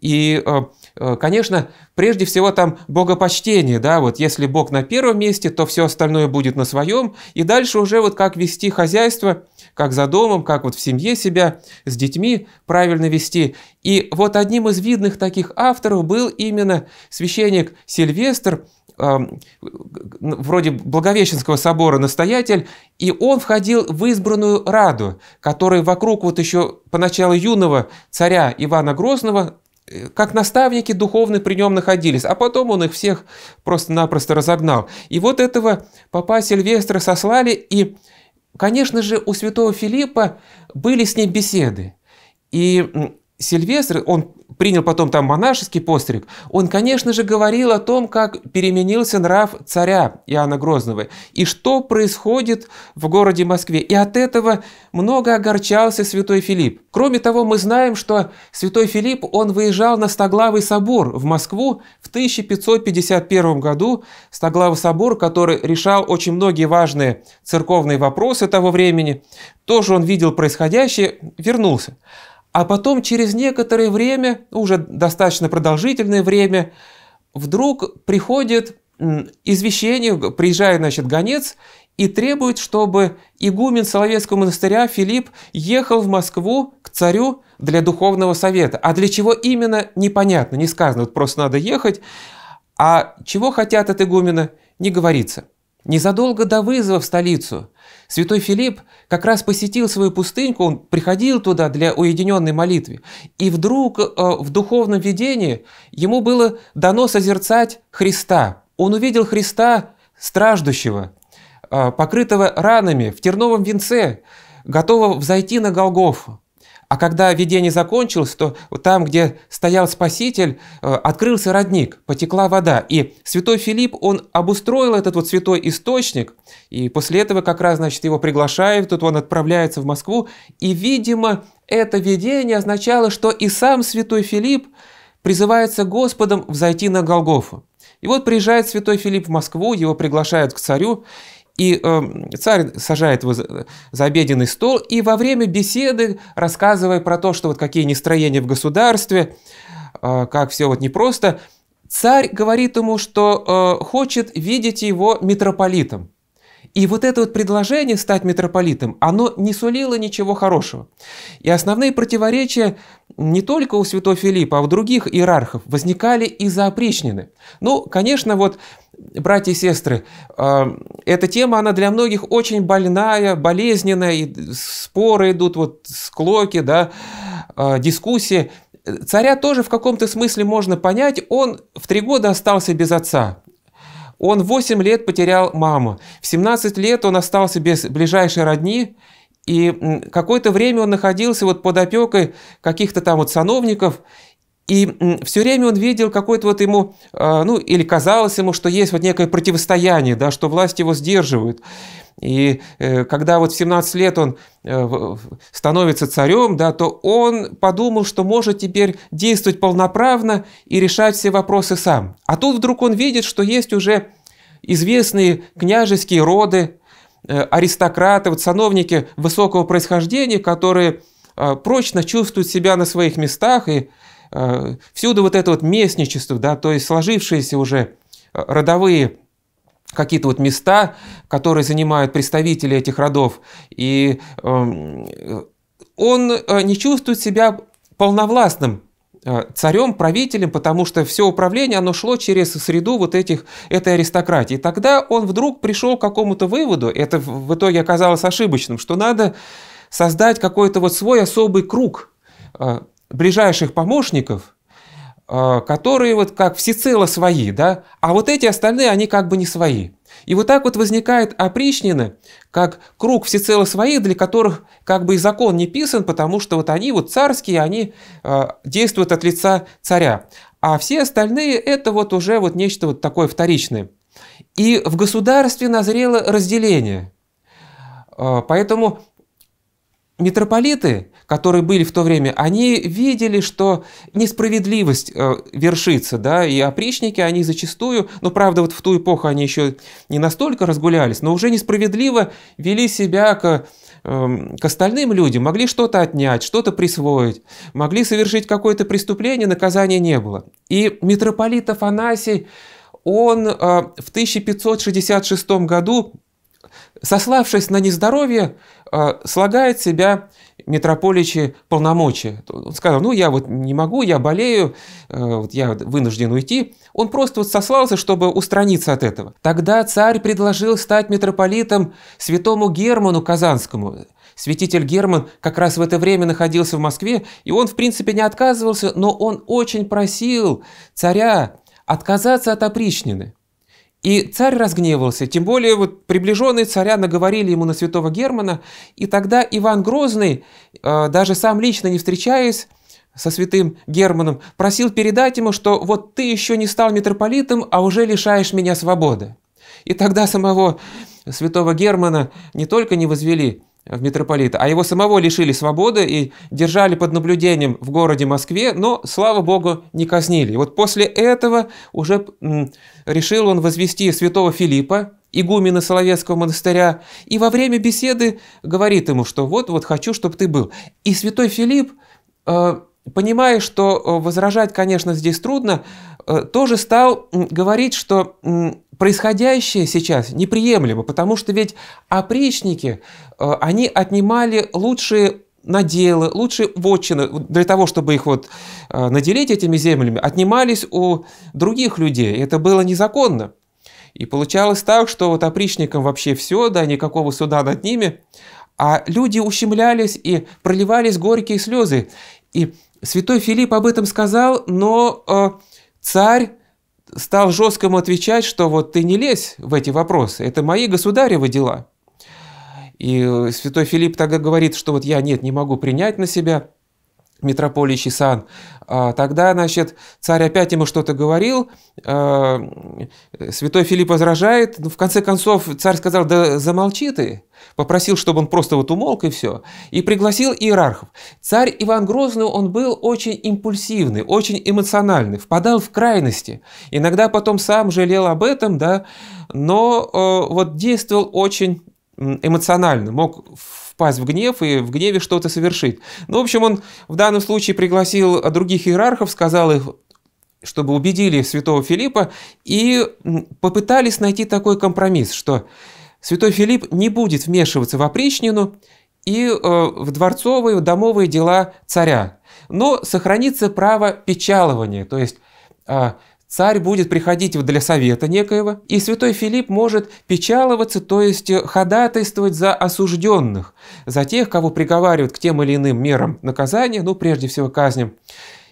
И э, Э, конечно, прежде всего там богопочтение, да, вот если Бог на первом месте, то все остальное будет на своем, и дальше уже вот как вести хозяйство, как за домом, как вот в семье себя, с детьми правильно вести. И вот одним из видных таких авторов был именно священник Сильвестр, эм, вроде Благовещенского собора настоятель, и он входил в избранную Раду, которая вокруг вот еще поначалу юного царя Ивана Грозного как наставники духовные при нем находились, а потом он их всех просто-напросто разогнал. И вот этого папа Сильвестра сослали, и, конечно же, у святого Филиппа были с ним беседы. И Сильвестр, он принял потом там монашеский постриг, он, конечно же, говорил о том, как переменился нрав царя Иоанна Грозного и что происходит в городе Москве. И от этого много огорчался святой Филипп. Кроме того, мы знаем, что святой Филипп, он выезжал на Стоглавый собор в Москву в 1551 году, Стоглавый собор, который решал очень многие важные церковные вопросы того времени, тоже он видел происходящее, вернулся. А потом через некоторое время, уже достаточно продолжительное время, вдруг приходит извещение, приезжает, значит, гонец и требует, чтобы игумен Соловецкого монастыря Филипп ехал в Москву к царю для духовного совета. А для чего именно, непонятно, не сказано, вот просто надо ехать. А чего хотят от игумена, не говорится. Незадолго до вызова в столицу святой Филипп как раз посетил свою пустынку. он приходил туда для уединенной молитвы, и вдруг э, в духовном видении ему было дано созерцать Христа. Он увидел Христа страждущего, э, покрытого ранами в терновом венце, готового взойти на Голгофу. А когда видение закончилось, то там, где стоял Спаситель, э, открылся родник, потекла вода. И святой Филипп, он обустроил этот вот святой источник, и после этого как раз, значит, его приглашают, тут он отправляется в Москву. И, видимо, это видение означало, что и сам святой Филипп призывается Господом взойти на Голгофу. И вот приезжает святой Филипп в Москву, его приглашают к царю, и э, царь сажает его за, за обеденный стол, и во время беседы, рассказывая про то, что вот какие нестроения в государстве, э, как все вот непросто, царь говорит ему, что э, хочет видеть его митрополитом. И вот это вот предложение стать митрополитом, оно не сулило ничего хорошего. И основные противоречия не только у святого Филиппа, а у других иерархов возникали из-за опричнины. Ну, конечно, вот братья и сестры, э, эта тема, она для многих очень больная, болезненная, и споры идут, вот склоки, да, э, дискуссии. Царя тоже в каком-то смысле можно понять, он в три года остался без отца. Он 8 лет потерял маму. В 17 лет он остался без ближайшей родни. И какое-то время он находился вот под опекой каких-то там вот сановников. И все время он видел какое-то вот ему, а, ну или казалось ему, что есть вот некое противостояние, да, что власть его сдерживает. И э, когда вот в 17 лет он э, становится царем, да, то он подумал, что может теперь действовать полноправно и решать все вопросы сам. А тут вдруг он видит, что есть уже известные княжеские роды, э, аристократы, вот сановники высокого происхождения, которые а, прочно чувствуют себя на своих местах и Э, всюду вот это вот местничество, да, то есть сложившиеся уже э, родовые какие-то вот места, которые занимают представители этих родов, и эм, э, он не чувствует себя полновластным царем, правителем, потому что все управление, оно шло через среду вот этих, этой аристократии. тогда он вдруг пришел к какому-то выводу, это в итоге оказалось ошибочным, что надо создать какой-то вот свой особый круг ближайших помощников, э, которые вот как всецело свои, да, а вот эти остальные, они как бы не свои. И вот так вот возникает опричнина, как круг всецело своих, для которых как бы и закон не писан, потому что вот они вот царские, они э, действуют от лица царя. А все остальные это вот уже вот нечто вот такое вторичное. И в государстве назрело разделение. Э, поэтому митрополиты которые были в то время, они видели, что несправедливость э, вершится, да, и опричники, они зачастую, ну, правда, вот в ту эпоху они еще не настолько разгулялись, но уже несправедливо вели себя к эм, к остальным людям, могли что-то отнять, что-то присвоить, могли совершить какое-то преступление, наказания не было. И митрополит Афанасий, он э, в 1566 году, сославшись на нездоровье, а, слагает себя митрополичи полномочия. Он сказал, ну я вот не могу, я болею, э, вот я вынужден уйти. Он просто вот сослался, чтобы устраниться от этого. Тогда царь предложил стать митрополитом святому Герману Казанскому. Святитель Герман как раз в это время находился в Москве, и он, в принципе, не отказывался, но он очень просил царя отказаться от опричнины. И царь разгневался, тем более вот приближенные царя наговорили ему на святого Германа, и тогда Иван Грозный, э, даже сам лично не встречаясь со святым Германом, просил передать ему, что вот ты еще не стал митрополитом, а уже лишаешь меня свободы. И тогда самого святого Германа не только не возвели в митрополита, а его самого лишили свободы и держали под наблюдением в городе Москве, но, слава богу, не казнили. И вот после этого уже решил он возвести святого Филиппа, игумена Соловецкого монастыря, и во время беседы говорит ему, что вот, вот хочу, чтобы ты был. И святой Филипп, э, понимая, что э, возражать, конечно, здесь трудно, э, тоже стал говорить, что происходящее сейчас неприемлемо, потому что ведь опричники, э, они отнимали лучшие наделы, лучшие вотчины для того, чтобы их вот э, наделить этими землями, отнимались у других людей. Это было незаконно. И получалось так, что вот опричникам вообще все, да, никакого суда над ними, а люди ущемлялись и проливались горькие слезы. И святой Филипп об этом сказал, но э, царь стал жесткому отвечать, что вот ты не лезь в эти вопросы, это мои государевы дела. И э, святой Филипп тогда говорит, что вот я нет, не могу принять на себя митрополии Чисан. А, тогда, значит, царь опять ему что-то говорил, а, святой Филипп возражает, ну, в конце концов царь сказал, да замолчи ты, попросил, чтобы он просто вот умолк и все, и пригласил иерархов. Царь Иван Грозный, он был очень импульсивный, очень эмоциональный, впадал в крайности, иногда потом сам жалел об этом, да, но э, вот действовал очень эмоционально, мог впасть в гнев и в гневе что-то совершить. Ну, в общем, он в данном случае пригласил других иерархов, сказал их, чтобы убедили святого Филиппа, и попытались найти такой компромисс, что святой Филипп не будет вмешиваться в опричнину и э, в дворцовые, в домовые дела царя, но сохранится право печалования, то есть э, Царь будет приходить для совета некоего, и святой Филипп может печаловаться, то есть ходатайствовать за осужденных, за тех, кого приговаривают к тем или иным мерам наказания, ну, прежде всего, казням.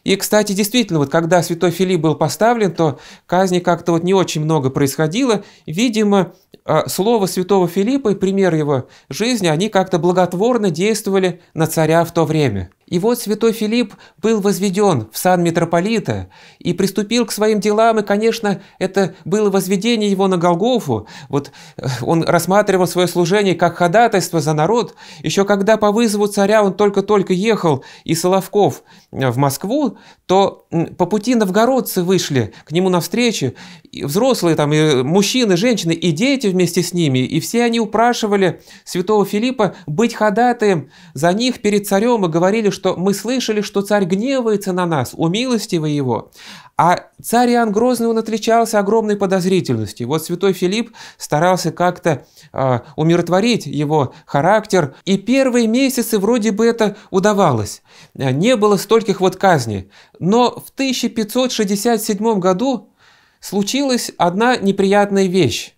И, кстати, действительно, вот когда святой Филипп был поставлен, то казни как-то вот не очень много происходило. Видимо, а, слово святого Филиппа и пример его жизни, они как-то благотворно действовали на царя в то время. И вот святой Филипп был возведен в сан митрополита и приступил к своим делам, и, конечно, это было возведение его на Голгофу. Вот э, он рассматривал свое служение как ходатайство за народ. Еще когда по вызову царя он только-только ехал из Соловков э, в Москву, то по пути новгородцы вышли к нему навстречу, и взрослые там, и мужчины, женщины, и дети вместе с ними, и все они упрашивали святого Филиппа быть ходатаем за них перед царем и говорили, что что мы слышали, что царь гневается на нас, умилостивый его. А царь Иоанн Грозный, он отличался огромной подозрительностью. Вот святой Филипп старался как-то э, умиротворить его характер, и первые месяцы вроде бы это удавалось. А, не было стольких вот казней. Но в 1567 году случилась одна неприятная вещь.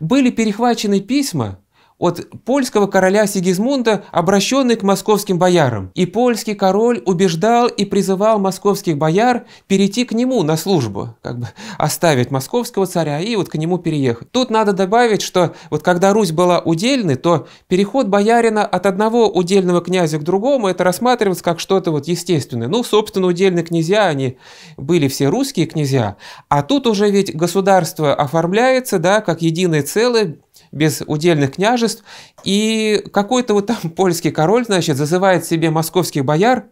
Были перехвачены письма, от польского короля Сигизмунда, обращенный к московским боярам. И польский король убеждал и призывал московских бояр перейти к нему на службу, как бы оставить московского царя и вот к нему переехать. Тут надо добавить, что вот когда Русь была удельной, то переход боярина от одного удельного князя к другому, это рассматривалось как что-то вот естественное. Ну, собственно, удельные князья, они были все русские князья, а тут уже ведь государство оформляется, да, как единое целое, без удельных княжеств, и какой-то вот там польский король, значит, зазывает себе московских бояр,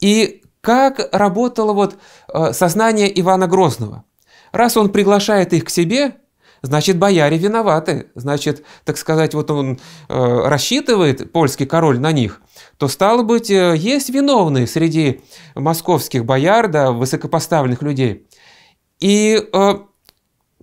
и как работало вот э, сознание Ивана Грозного. Раз он приглашает их к себе, значит, бояре виноваты, значит, так сказать, вот он э, рассчитывает, польский король, на них, то, стало быть, э, есть виновные среди московских бояр, да, высокопоставленных людей. И э,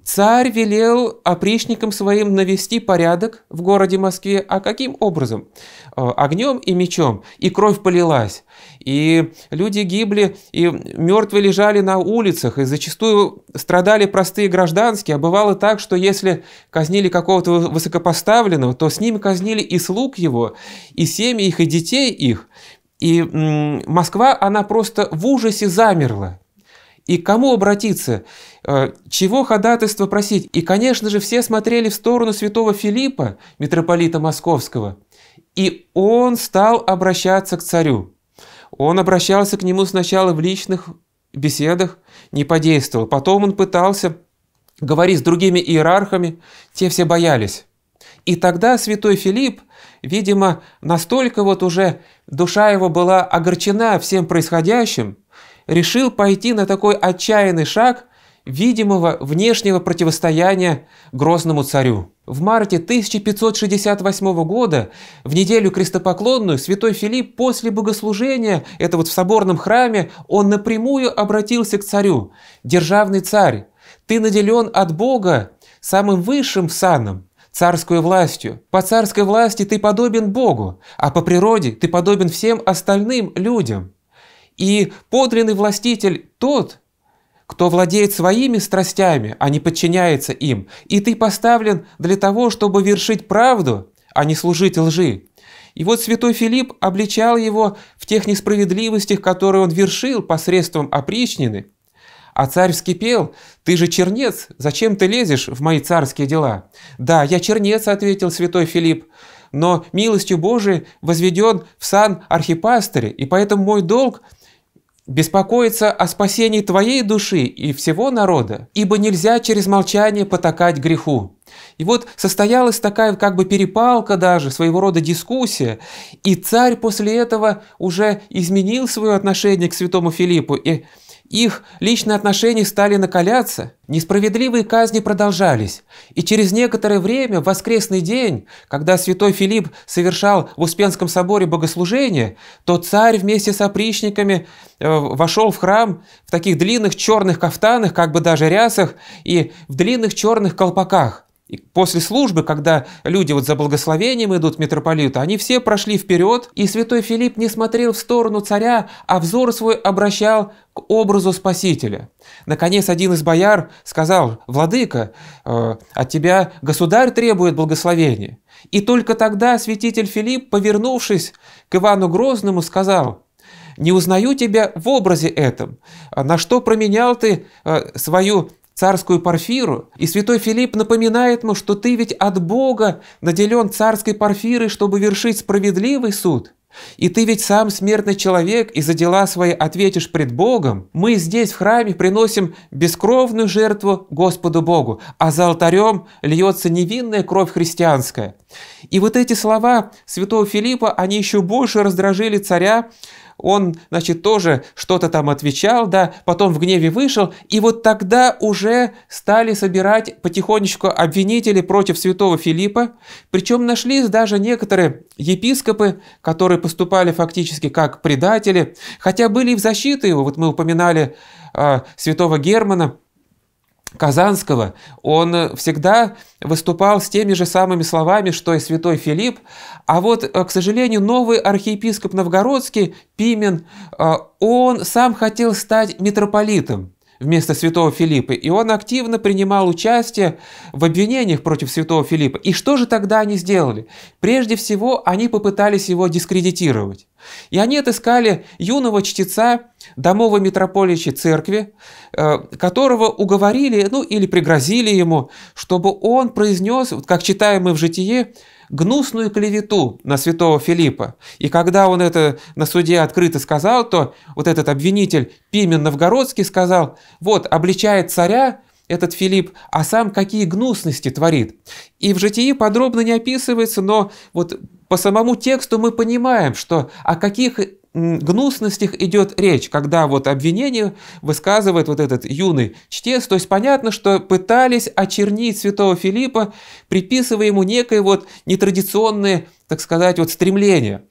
Царь велел опричникам своим навести порядок в городе Москве. А каким образом? Э, огнем и мечом. И кровь полилась. И люди гибли, и мертвые лежали на улицах. И зачастую страдали простые гражданские. А бывало так, что если казнили какого-то высокопоставленного, то с ним казнили и слуг его, и семьи их, и детей их. И Москва, она просто в ужасе замерла. И к кому обратиться? Э, чего ходатайство просить? И, конечно же, все смотрели в сторону святого Филиппа, митрополита Московского. И он стал обращаться к царю. Он обращался к нему сначала в личных беседах, не подействовал. Потом он пытался говорить с другими иерархами, те все боялись. И тогда святой Филипп, видимо, настолько вот уже душа его была огорчена всем происходящим, решил пойти на такой отчаянный шаг видимого внешнего противостояния грозному царю. В марте 1568 года, в неделю крестопоклонную, святой Филипп после богослужения, это вот в соборном храме, он напрямую обратился к царю. «Державный царь, ты наделен от Бога самым высшим саном, царской властью. По царской власти ты подобен Богу, а по природе ты подобен всем остальным людям. И подлинный властитель тот, кто владеет своими страстями, а не подчиняется им. И ты поставлен для того, чтобы вершить правду, а не служить лжи. И вот святой Филипп обличал его в тех несправедливостях, которые он вершил посредством опричнины. А царь вскипел, «Ты же чернец, зачем ты лезешь в мои царские дела?» «Да, я чернец», — ответил святой Филипп, но милостью Божией возведен в сан архипастыря, и поэтому мой долг беспокоиться о спасении твоей души и всего народа, ибо нельзя через молчание потакать греху. И вот состоялась такая как бы перепалка даже, своего рода дискуссия, и царь после этого уже изменил свое отношение к святому Филиппу и их личные отношения стали накаляться, несправедливые казни продолжались, и через некоторое время, в воскресный день, когда святой Филипп совершал в Успенском соборе богослужение, то царь вместе с опричниками э, вошел в храм в таких длинных черных кафтанах, как бы даже рясах, и в длинных черных колпаках. И после службы, когда люди вот за благословением идут митрополиту, они все прошли вперед, и святой Филипп не смотрел в сторону царя, а взор свой обращал к образу Спасителя. Наконец, один из бояр сказал, «Владыка, э, от тебя государь требует благословения». И только тогда святитель Филипп, повернувшись к Ивану Грозному, сказал, не узнаю тебя в образе этом. На что променял ты э, свою царскую парфиру, и святой Филипп напоминает ему, что ты ведь от Бога наделен царской парфирой, чтобы вершить справедливый суд. И ты ведь сам смертный человек, и за дела свои ответишь пред Богом. Мы здесь, в храме, приносим бескровную жертву Господу Богу, а за алтарем льется невинная кровь христианская. И вот эти слова святого Филиппа, они еще больше раздражили царя, он, значит, тоже что-то там отвечал, да, потом в гневе вышел, и вот тогда уже стали собирать потихонечку обвинители против святого Филиппа, причем нашлись даже некоторые епископы, которые поступали фактически как предатели, хотя были и в защиту его, вот мы упоминали э, святого Германа, Казанского, он всегда выступал с теми же самыми словами, что и святой Филипп. А вот, э, к сожалению, новый архиепископ новгородский, Пимен, э, он сам хотел стать митрополитом вместо святого Филиппа, и он активно принимал участие в обвинениях против святого Филиппа. И что же тогда они сделали? Прежде всего, они попытались его дискредитировать. И они отыскали юного чтеца домовой митрополичьей церкви, э, которого уговорили, ну или пригрозили ему, чтобы он произнес, как читаем мы в житии, гнусную клевету на святого Филиппа. И когда он это на суде открыто сказал, то вот этот обвинитель Пимен Новгородский сказал, вот, обличает царя, этот Филипп, а сам какие гнусности творит. И в житии подробно не описывается, но вот по самому тексту мы понимаем, что о каких гнусностях идет речь, когда вот обвинение высказывает вот этот юный чтец. То есть понятно, что пытались очернить святого Филиппа, приписывая ему некое вот нетрадиционное, так сказать, вот стремление.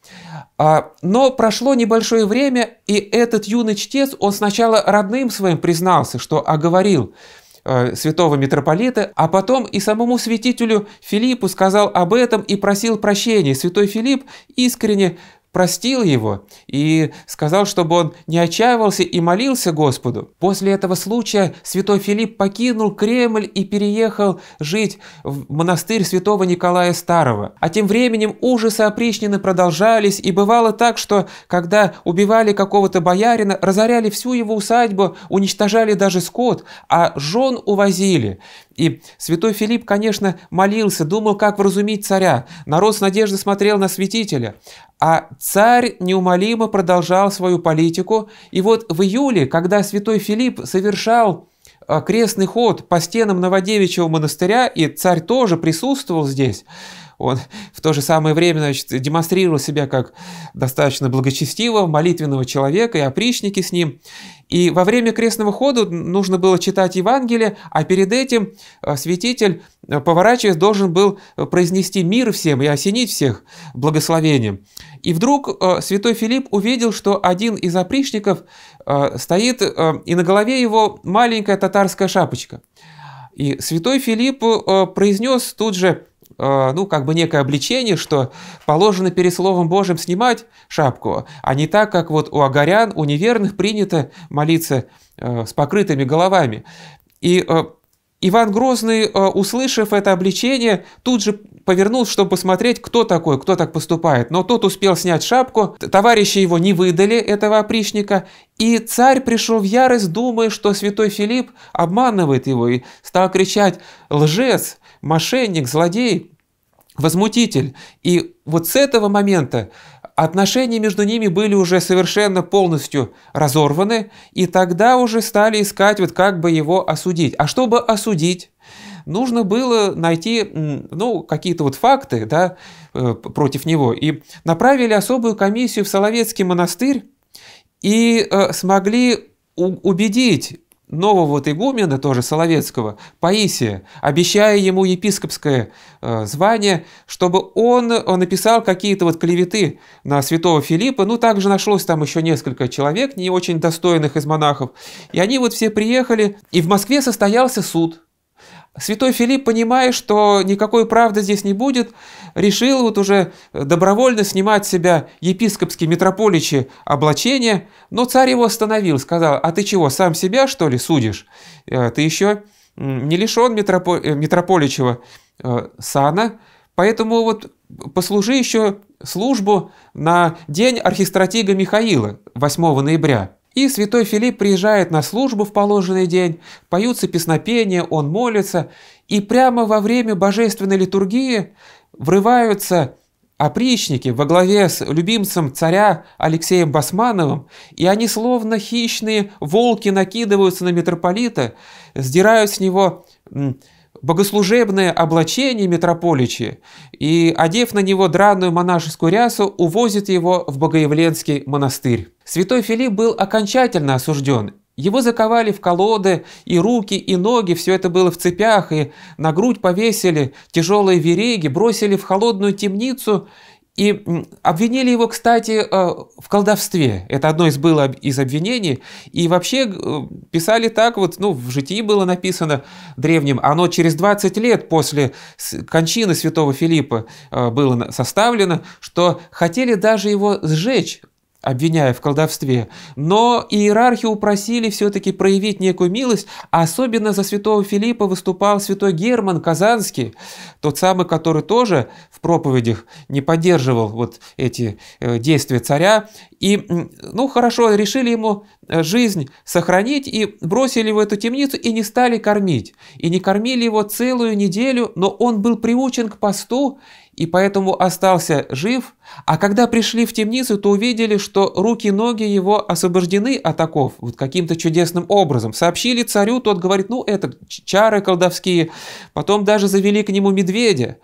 А, но прошло небольшое время, и этот юный чтец, он сначала родным своим признался, что оговорил – Э, святого митрополита, а потом и самому святителю Филиппу сказал об этом и просил прощения. Святой Филипп искренне простил его и сказал, чтобы он не отчаивался и молился Господу. После этого случая святой Филипп покинул Кремль и переехал жить в монастырь святого Николая Старого. А тем временем ужасы опричнины продолжались, и бывало так, что когда убивали какого-то боярина, разоряли всю его усадьбу, уничтожали даже скот, а жен увозили. И святой Филипп, конечно, молился, думал, как вразумить царя. Народ с надеждой смотрел на святителя. А царь неумолимо продолжал свою политику. И вот в июле, когда святой Филипп совершал э, крестный ход по стенам Новодевичьего монастыря, и царь тоже присутствовал здесь, он в то же самое время значит, демонстрировал себя как достаточно благочестивого, молитвенного человека, и опричники с ним. И во время крестного хода нужно было читать Евангелие, а перед этим э, святитель, э, поворачиваясь, должен был э, произнести мир всем и осенить всех благословением. И вдруг святой Филипп увидел, что один из опричников стоит, и на голове его маленькая татарская шапочка. И святой Филипп произнес тут же Э, ну, как бы некое обличение, что положено перед Словом Божьим снимать шапку, а не так, как вот у агарян, у неверных принято молиться э, с покрытыми головами. И э, Иван Грозный, услышав это обличение, тут же повернулся, чтобы посмотреть, кто такой, кто так поступает. Но тот успел снять шапку, товарищи его не выдали, этого опричника, и царь пришел в ярость, думая, что святой Филипп обманывает его, и стал кричать «Лжец! мошенник, злодей, возмутитель. И вот с этого момента отношения между ними были уже совершенно полностью разорваны, и тогда уже стали искать, вот как бы его осудить. А чтобы осудить, нужно было найти ну, какие-то вот факты да, э, против него. И направили особую комиссию в Соловецкий монастырь и э, смогли убедить нового вот игумена, тоже Соловецкого, Паисия, обещая ему епископское э, звание, чтобы он, он э, написал какие-то вот клеветы на святого Филиппа. Ну, также нашлось там еще несколько человек, не очень достойных из монахов. И они вот все приехали, и в Москве состоялся суд – Святой Филипп, понимая, что никакой правды здесь не будет, решил вот уже добровольно снимать с себя епископские митрополичи облачения, но царь его остановил, сказал, а ты чего, сам себя, что ли, судишь? Э, ты еще не лишен митропо... Э, э, сана, поэтому вот послужи еще службу на день архистратига Михаила 8 ноября. И святой Филипп приезжает на службу в положенный день, поются песнопения, он молится, и прямо во время божественной литургии врываются опричники во главе с любимцем царя Алексеем Басмановым, и они словно хищные волки накидываются на митрополита, сдирают с него богослужебное облачение митрополичи и, одев на него драную монашескую рясу, увозит его в Богоявленский монастырь. Святой Филипп был окончательно осужден. Его заковали в колоды, и руки, и ноги, все это было в цепях, и на грудь повесили тяжелые вереги, бросили в холодную темницу и обвинили его, кстати, э, в колдовстве. Это одно из было из обвинений. И вообще э, писали так вот, ну, в житии было написано древним, оно через 20 лет после кончины святого Филиппа э, было составлено, что хотели даже его сжечь, обвиняя в колдовстве, но иерархи упросили все-таки проявить некую милость, а особенно за святого Филиппа выступал святой Герман Казанский, тот самый, который тоже в проповедях не поддерживал вот эти э, действия царя, и, ну хорошо, решили ему э, жизнь сохранить и бросили в эту темницу и не стали кормить, и не кормили его целую неделю, но он был приучен к посту и поэтому остался жив, а когда пришли в темницу, то увидели, что руки-ноги и его освобождены от оков вот каким-то чудесным образом. Сообщили царю, тот говорит, ну это чары колдовские, потом даже завели к нему медведя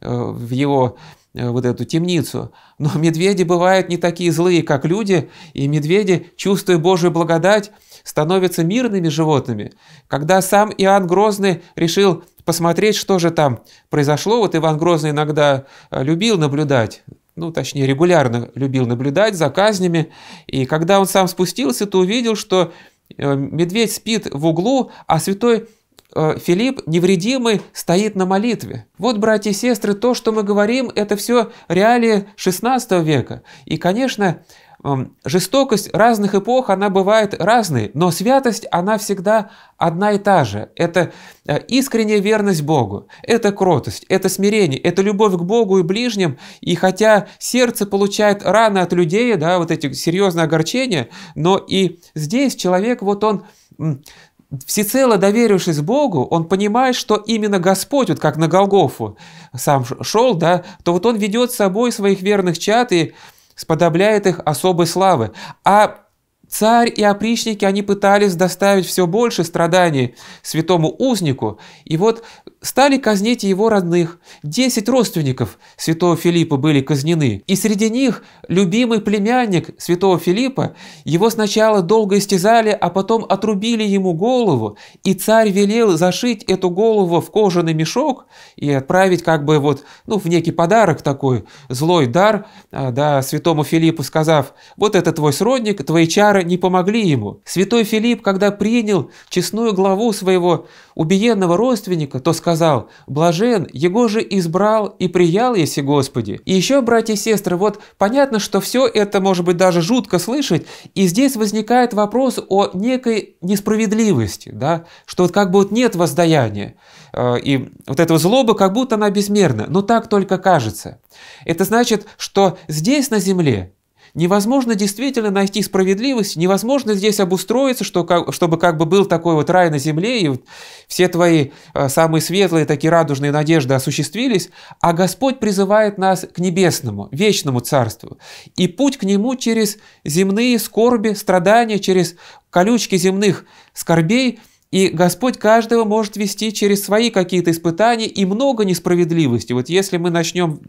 э, в его э, вот эту темницу. Но медведи бывают не такие злые, как люди, и медведи, чувствуя Божью благодать, становятся мирными животными. Когда сам Иоанн Грозный решил посмотреть, что же там произошло. Вот Иван Грозный иногда э, любил наблюдать ну, точнее, регулярно любил наблюдать за казнями. И когда он сам спустился, то увидел, что э, медведь спит в углу, а святой э, Филипп невредимый стоит на молитве. Вот, братья и сестры, то, что мы говорим, это все реалии XVI века. И, конечно, жестокость разных эпох, она бывает разной, но святость, она всегда одна и та же. Это э, искренняя верность Богу, это кротость, это смирение, это любовь к Богу и ближним. И хотя сердце получает раны от людей, да, вот эти серьезные огорчения, но и здесь человек, вот он всецело доверившись Богу, он понимает, что именно Господь, вот как на Голгофу сам шел, да, то вот он ведет с собой своих верных чад и сподобляет их особой славы. А царь и опричники, они пытались доставить все больше страданий святому узнику. И вот стали казнить его родных. Десять родственников святого Филиппа были казнены, и среди них любимый племянник святого Филиппа, его сначала долго истязали, а потом отрубили ему голову, и царь велел зашить эту голову в кожаный мешок и отправить как бы вот, ну, в некий подарок такой, злой дар, а, да, святому Филиппу сказав, вот это твой сродник, твои чары не помогли ему. Святой Филипп, когда принял честную главу своего убиенного родственника, то сказал, сказал, «Блажен, его же избрал и приял еси Господи». И еще, братья и сестры, вот понятно, что все это может быть даже жутко слышать, и здесь возникает вопрос о некой несправедливости, да, что вот как бы вот нет воздаяния, э, и вот этого злоба как будто она безмерна, но так только кажется. Это значит, что здесь на земле Невозможно действительно найти справедливость, невозможно здесь обустроиться, что, как, чтобы как бы был такой вот рай на земле, и все твои э, самые светлые, такие радужные надежды осуществились, а Господь призывает нас к небесному, вечному царству. И путь к нему через земные скорби, страдания, через колючки земных скорбей – и Господь каждого может вести через свои какие-то испытания и много несправедливости. Вот если мы начнем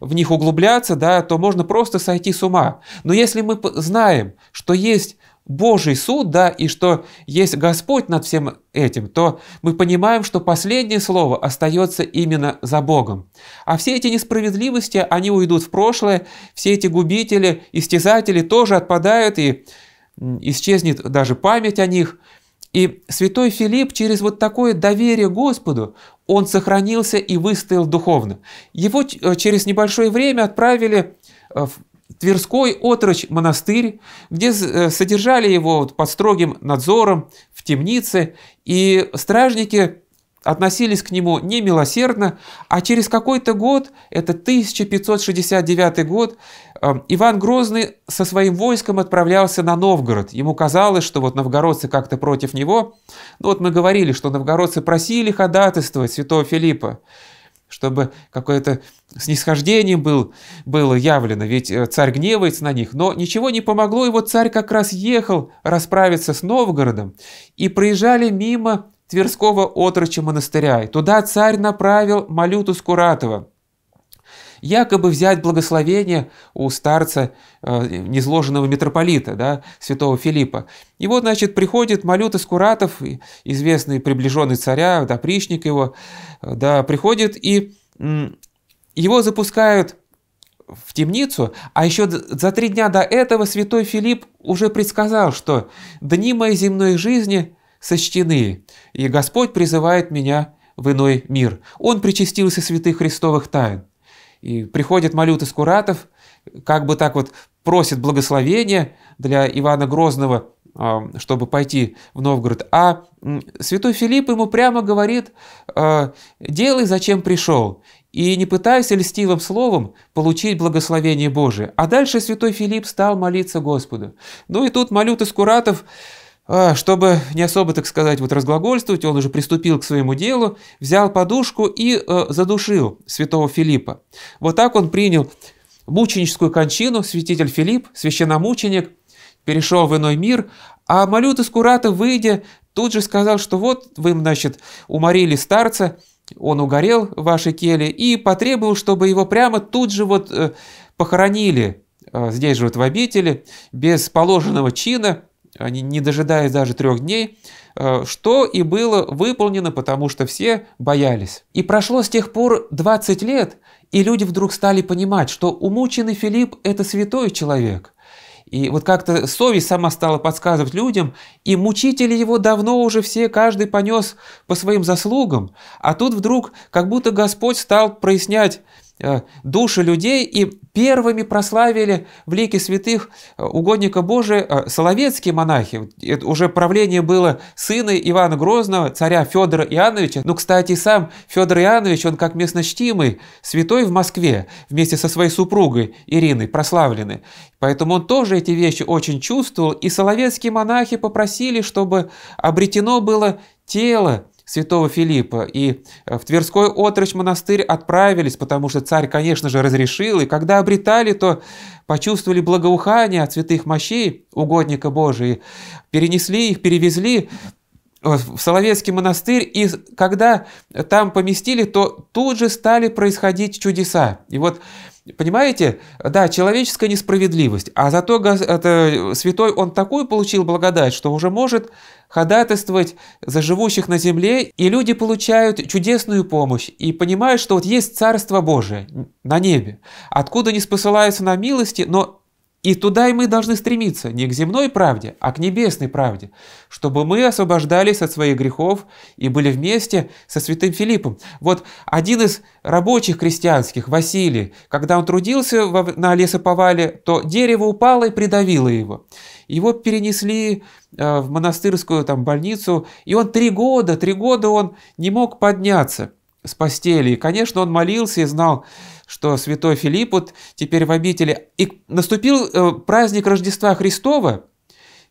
в них углубляться, да, то можно просто сойти с ума. Но если мы знаем, что есть Божий суд, да, и что есть Господь над всем этим, то мы понимаем, что последнее слово остается именно за Богом. А все эти несправедливости, они уйдут в прошлое, все эти губители, истязатели тоже отпадают, и исчезнет даже память о них – и святой Филипп через вот такое доверие Господу, он сохранился и выстоял духовно. Его э, через небольшое время отправили э, в Тверской отрочь монастырь, где э, содержали его под строгим надзором в темнице, и стражники относились к нему не милосердно, а через какой-то год, это 1569 год, эм, Иван Грозный со своим войском отправлялся на Новгород. Ему казалось, что вот новгородцы как-то против него. Ну вот мы говорили, что новгородцы просили ходатайствовать святого Филиппа, чтобы какое-то снисхождение был, было явлено, ведь э, царь гневается на них, но ничего не помогло, и вот царь как раз ехал расправиться с Новгородом, и проезжали мимо Тверского отроча монастыря, и туда царь направил Малюту Скуратова, якобы взять благословение у старца э, незложенного митрополита, да, святого Филиппа. И вот, значит, приходит Малюта Скуратов, известный приближенный царя, да, причник его, э, да, приходит, и его запускают в темницу, а еще за три дня до этого святой Филипп уже предсказал, что дни моей земной жизни – сочтены, и Господь призывает меня в иной мир. Он причастился святых христовых тайн. И приходит Малют из Куратов, как бы так вот просит благословения для Ивана Грозного, а, чтобы пойти в Новгород. А святой Филипп ему прямо говорит, а, делай, зачем пришел, и не пытайся льстивым словом получить благословение Божие. А дальше святой Филипп стал молиться Господу. Ну и тут Малют из Куратов а, чтобы не особо, так сказать, вот разглагольствовать, он уже приступил к своему делу, взял подушку и э, задушил святого Филиппа. Вот так он принял мученическую кончину, святитель Филипп, священномученик, перешел в иной мир, а Малют из Курата, выйдя, тут же сказал, что вот вы, значит, уморили старца, он угорел в вашей келе, и потребовал, чтобы его прямо тут же вот э, похоронили э, здесь же вот в обители, без положенного чина – они не дожидаясь даже трех дней, э, что и было выполнено, потому что все боялись. И прошло с тех пор 20 лет, и люди вдруг стали понимать, что умученный Филипп – это святой человек. И вот как-то совесть сама стала подсказывать людям, и мучители его давно уже все, каждый понес по своим заслугам. А тут вдруг как будто Господь стал прояснять Э, души людей и первыми прославили в лике святых э, угодника Божия э, соловецкие монахи. Это уже правление было сына Ивана Грозного, царя Федора Иоанновича. Ну, кстати, сам Федор Иоаннович, он как местночтимый святой в Москве вместе со своей супругой Ириной прославлены. Поэтому он тоже эти вещи очень чувствовал, и соловецкие монахи попросили, чтобы обретено было тело святого Филиппа и э, в Тверской отрочь монастырь отправились, потому что царь, конечно же, разрешил, и когда обретали, то почувствовали благоухание от святых мощей угодника Божии, перенесли их, перевезли э, в Соловецкий монастырь, и когда там поместили, то тут же стали происходить чудеса. И вот Понимаете, да, человеческая несправедливость, а зато это, святой он такую получил благодать, что уже может ходатайствовать за живущих на земле, и люди получают чудесную помощь и понимают, что вот есть Царство Божие на небе, откуда не спосылаются на милости, но и туда и мы должны стремиться, не к земной правде, а к небесной правде, чтобы мы освобождались от своих грехов и были вместе со святым Филиппом. Вот один из рабочих крестьянских, Василий, когда он трудился на лесоповале, то дерево упало и придавило его. Его перенесли э, в монастырскую там, больницу, и он три года, три года он не мог подняться с постели. И, конечно, он молился и знал, что святой Филипп вот теперь в обители. И наступил э, праздник Рождества Христова,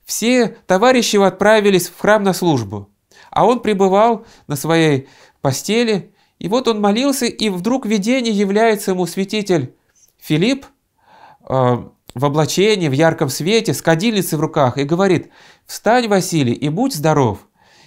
все товарищи его отправились в храм на службу, а он пребывал на своей постели, и вот он молился, и вдруг в видении является ему святитель Филипп э, в облачении, в ярком свете, с кадильницей в руках, и говорит, «Встань, Василий, и будь здоров,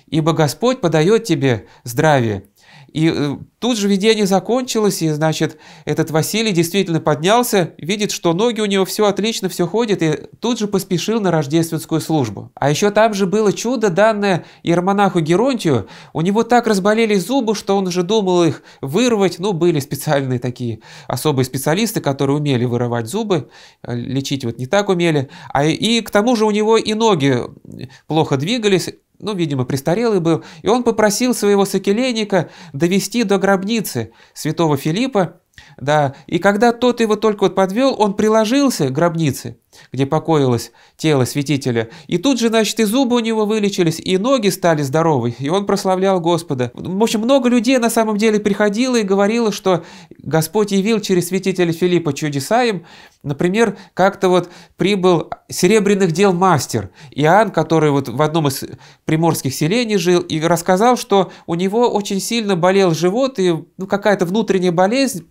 ибо Господь подает тебе здравие». И э, тут же видение закончилось, и, значит, этот Василий действительно поднялся, видит, что ноги у него все отлично, все ходит, и тут же поспешил на рождественскую службу. А еще там же было чудо, данное иеромонаху Геронтию. У него так разболелись зубы, что он уже думал их вырвать. Ну, были специальные такие особые специалисты, которые умели вырывать зубы, э, лечить вот не так умели. А и к тому же у него и ноги э, плохо двигались, ну, видимо, престарелый был, и он попросил своего сокелейника довести до гробницы святого Филиппа, да, и когда тот его только вот подвел, он приложился к гробнице, где покоилось тело святителя. И тут же, значит, и зубы у него вылечились, и ноги стали здоровы, и он прославлял Господа. В общем, много людей на самом деле приходило и говорило, что Господь явил через святителя Филиппа чудеса им. Например, как-то вот прибыл серебряных дел мастер Иоанн, который вот в одном из приморских селений жил, и рассказал, что у него очень сильно болел живот, и ну, какая-то внутренняя болезнь,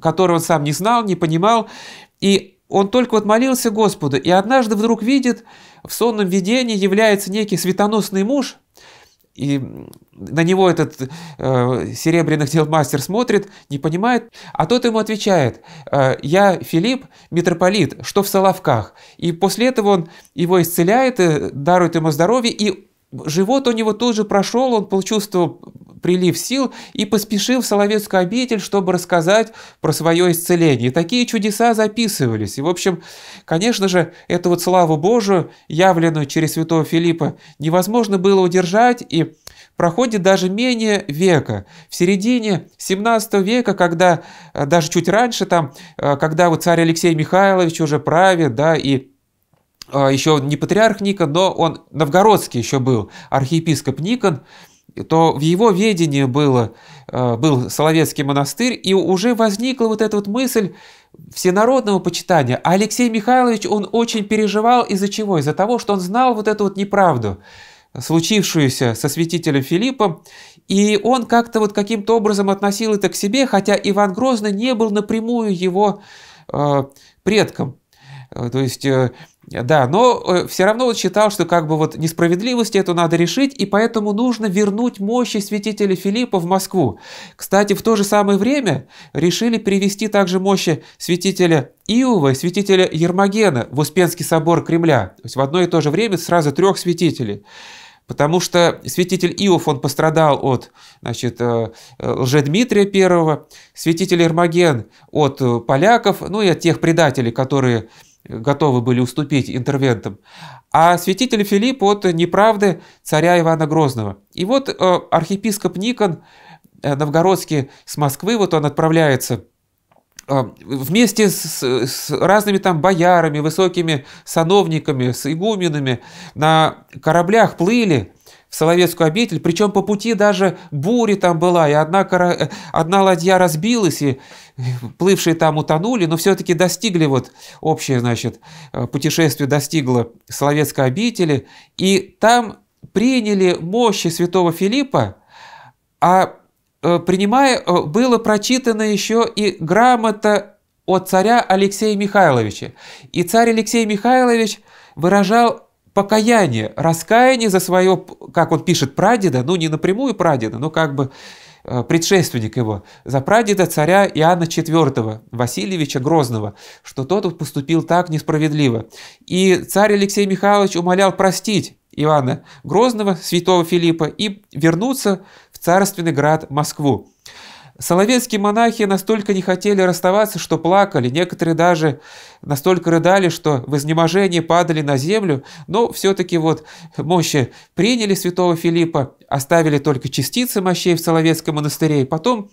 которую он сам не знал, не понимал. И он только вот молился Господу, и однажды вдруг видит, в сонном видении является некий светоносный муж, и на него этот э, серебряных дел мастер смотрит, не понимает, а тот ему отвечает, э, я Филипп, митрополит, что в Соловках. И после этого он его исцеляет, э, дарует ему здоровье, и Живот у него тут же прошел, он почувствовал прилив сил и поспешил в Соловецкую обитель, чтобы рассказать про свое исцеление. И такие чудеса записывались. И, в общем, конечно же, эту вот славу Божию, явленную через святого Филиппа, невозможно было удержать, и проходит даже менее века. В середине 17 века, когда, э, даже чуть раньше там, э, когда вот царь Алексей Михайлович уже правит, да, и а, еще не патриарх Никон, но он новгородский еще был, архиепископ Никон, то в его ведении было, а, был Соловецкий монастырь, и уже возникла вот эта вот мысль всенародного почитания. А Алексей Михайлович, он очень переживал из-за чего? Из-за того, что он знал вот эту вот неправду, случившуюся со святителем Филиппом, и он как-то вот каким-то образом относил это к себе, хотя Иван Грозный не был напрямую его а, предком. То есть э, Э, да, но э, все равно вот считал, что как бы вот несправедливость эту надо решить, и поэтому нужно вернуть мощи святителя Филиппа в Москву. Кстати, в то же самое время решили перевести также мощи святителя Иова и святителя Ермогена в Успенский собор Кремля. То есть в одно и то же время сразу трех святителей. Потому что святитель Иов, он пострадал от значит, э, Лжедмитрия I, святитель Ермоген от поляков, ну и от тех предателей, которые готовы были уступить интервентам, а святитель Филипп от неправды царя Ивана Грозного. И вот э, архиепископ Никон э, Новгородский с Москвы, вот он отправляется э, вместе с, с разными там боярами, высокими сановниками, с игуменами на кораблях плыли в Соловецкую обитель, причем по пути даже буря там была, и одна, кара... Э, одна ладья разбилась, и э, плывшие там утонули, но все-таки достигли вот общее, значит, э, путешествие достигло Соловецкой обители, и там приняли мощи святого Филиппа, а принимая, было прочитано еще и грамота от царя Алексея Михайловича. И царь Алексей Михайлович выражал покаяние, раскаяние за свое, как он пишет, прадеда, ну не напрямую прадеда, но как бы э, предшественник его, за прадеда царя Иоанна IV, Васильевича Грозного, что тот поступил так несправедливо. И царь Алексей Михайлович умолял простить Иоанна Грозного, святого Филиппа, и вернуться в царственный град Москву. Соловецкие монахи настолько не хотели расставаться, что плакали, некоторые даже настолько рыдали, что в изнеможении падали на землю, но все-таки вот мощи приняли святого Филиппа, оставили только частицы мощей в Соловецком монастыре, и потом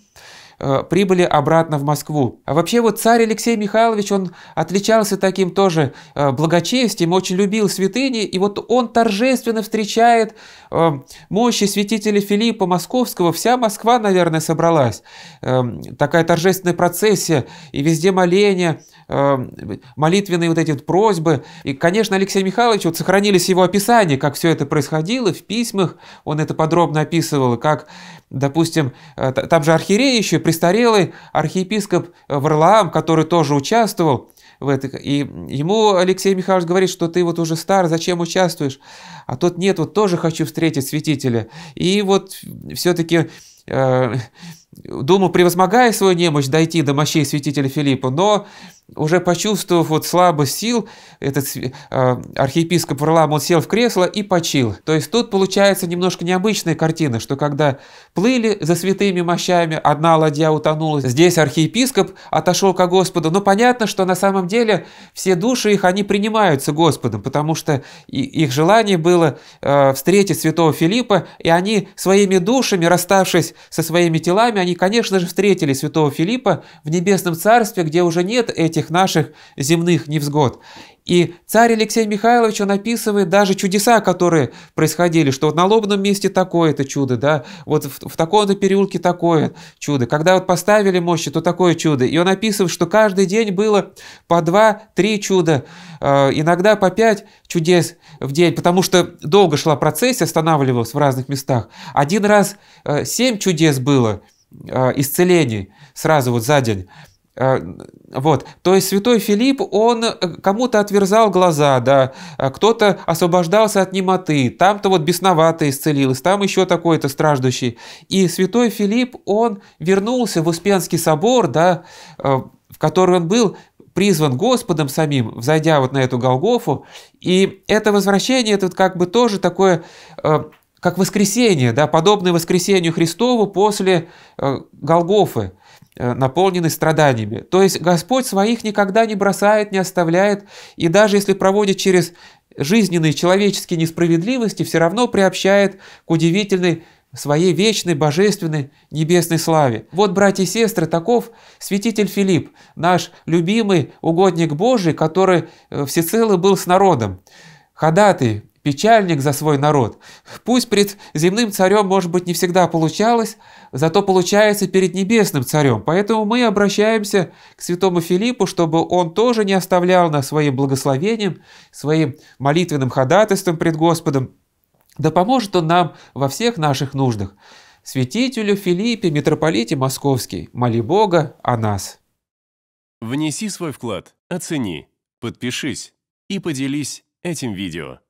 Э, прибыли обратно в Москву. А вообще вот царь Алексей Михайлович, он отличался таким тоже э, благочестием, очень любил святыни, и вот он торжественно встречает э, мощи святителя Филиппа Московского. Вся Москва, наверное, собралась. Эм, такая торжественная процессия, и везде моления, Эм, молитвенные вот эти вот просьбы. И, конечно, Алексей Михайлович, вот сохранились его описания, как все это происходило в письмах, он это подробно описывал, как, допустим, э, там же архиерей еще, престарелый архиепископ э, Варлаам, который тоже участвовал, в это. И ему Алексей Михайлович говорит, что ты вот уже стар, зачем участвуешь? А тот нет, вот тоже хочу встретить святителя. И вот все-таки э, думал, превозмогая свою немощь, дойти до мощей святителя Филиппа, но уже почувствовав вот слабость сил, этот э, архиепископ Варлам, он сел в кресло и почил. То есть тут получается немножко необычная картина, что когда плыли за святыми мощами, одна ладья утонула, здесь архиепископ отошел ко Господу. Но понятно, что на самом деле все души их, они принимаются Господом, потому что их желание было э, встретить святого Филиппа, и они своими душами, расставшись со своими телами, они, конечно же, встретили святого Филиппа в небесном царстве, где уже нет этих этих наших земных невзгод. И царь Алексей Михайлович, он описывает даже чудеса, которые происходили, что вот на лобном месте такое-то чудо, да, вот в, в таком-то переулке такое чудо. Когда вот поставили мощи, то такое чудо. И он описывает, что каждый день было по два-три чуда, э, иногда по пять чудес в день, потому что долго шла процессия, останавливалась в разных местах. Один раз э, семь чудес было, э, исцелений сразу вот за день. Э, вот. То есть святой Филипп, он э, кому-то отверзал глаза, да, э, кто-то освобождался от немоты, там-то вот бесновато исцелилось, там еще такой-то страждущий. И святой Филипп, он вернулся в Успенский собор, да, в который он был призван Господом самим, взойдя вот на эту Голгофу. И это возвращение, это как бы тоже такое как воскресение, да, подобное воскресению Христову после Голгофы. Э, наполнены страданиями. То есть Господь своих никогда не бросает, не оставляет, и даже если проводит через жизненные человеческие несправедливости, все равно приобщает к удивительной своей вечной, божественной, небесной славе. Вот, братья и сестры, таков святитель Филипп, наш любимый угодник Божий, который э, всецело был с народом ходатай, печальник за свой народ. Пусть перед земным царем, может быть, не всегда получалось, зато получается перед небесным царем. Поэтому мы обращаемся к святому Филиппу, чтобы он тоже не оставлял нас своим благословением, своим молитвенным ходатайством пред Господом. Да поможет он нам во всех наших нуждах. Святителю Филиппе, митрополите Московский, моли Бога о нас. Внеси свой вклад, оцени, подпишись и поделись этим видео.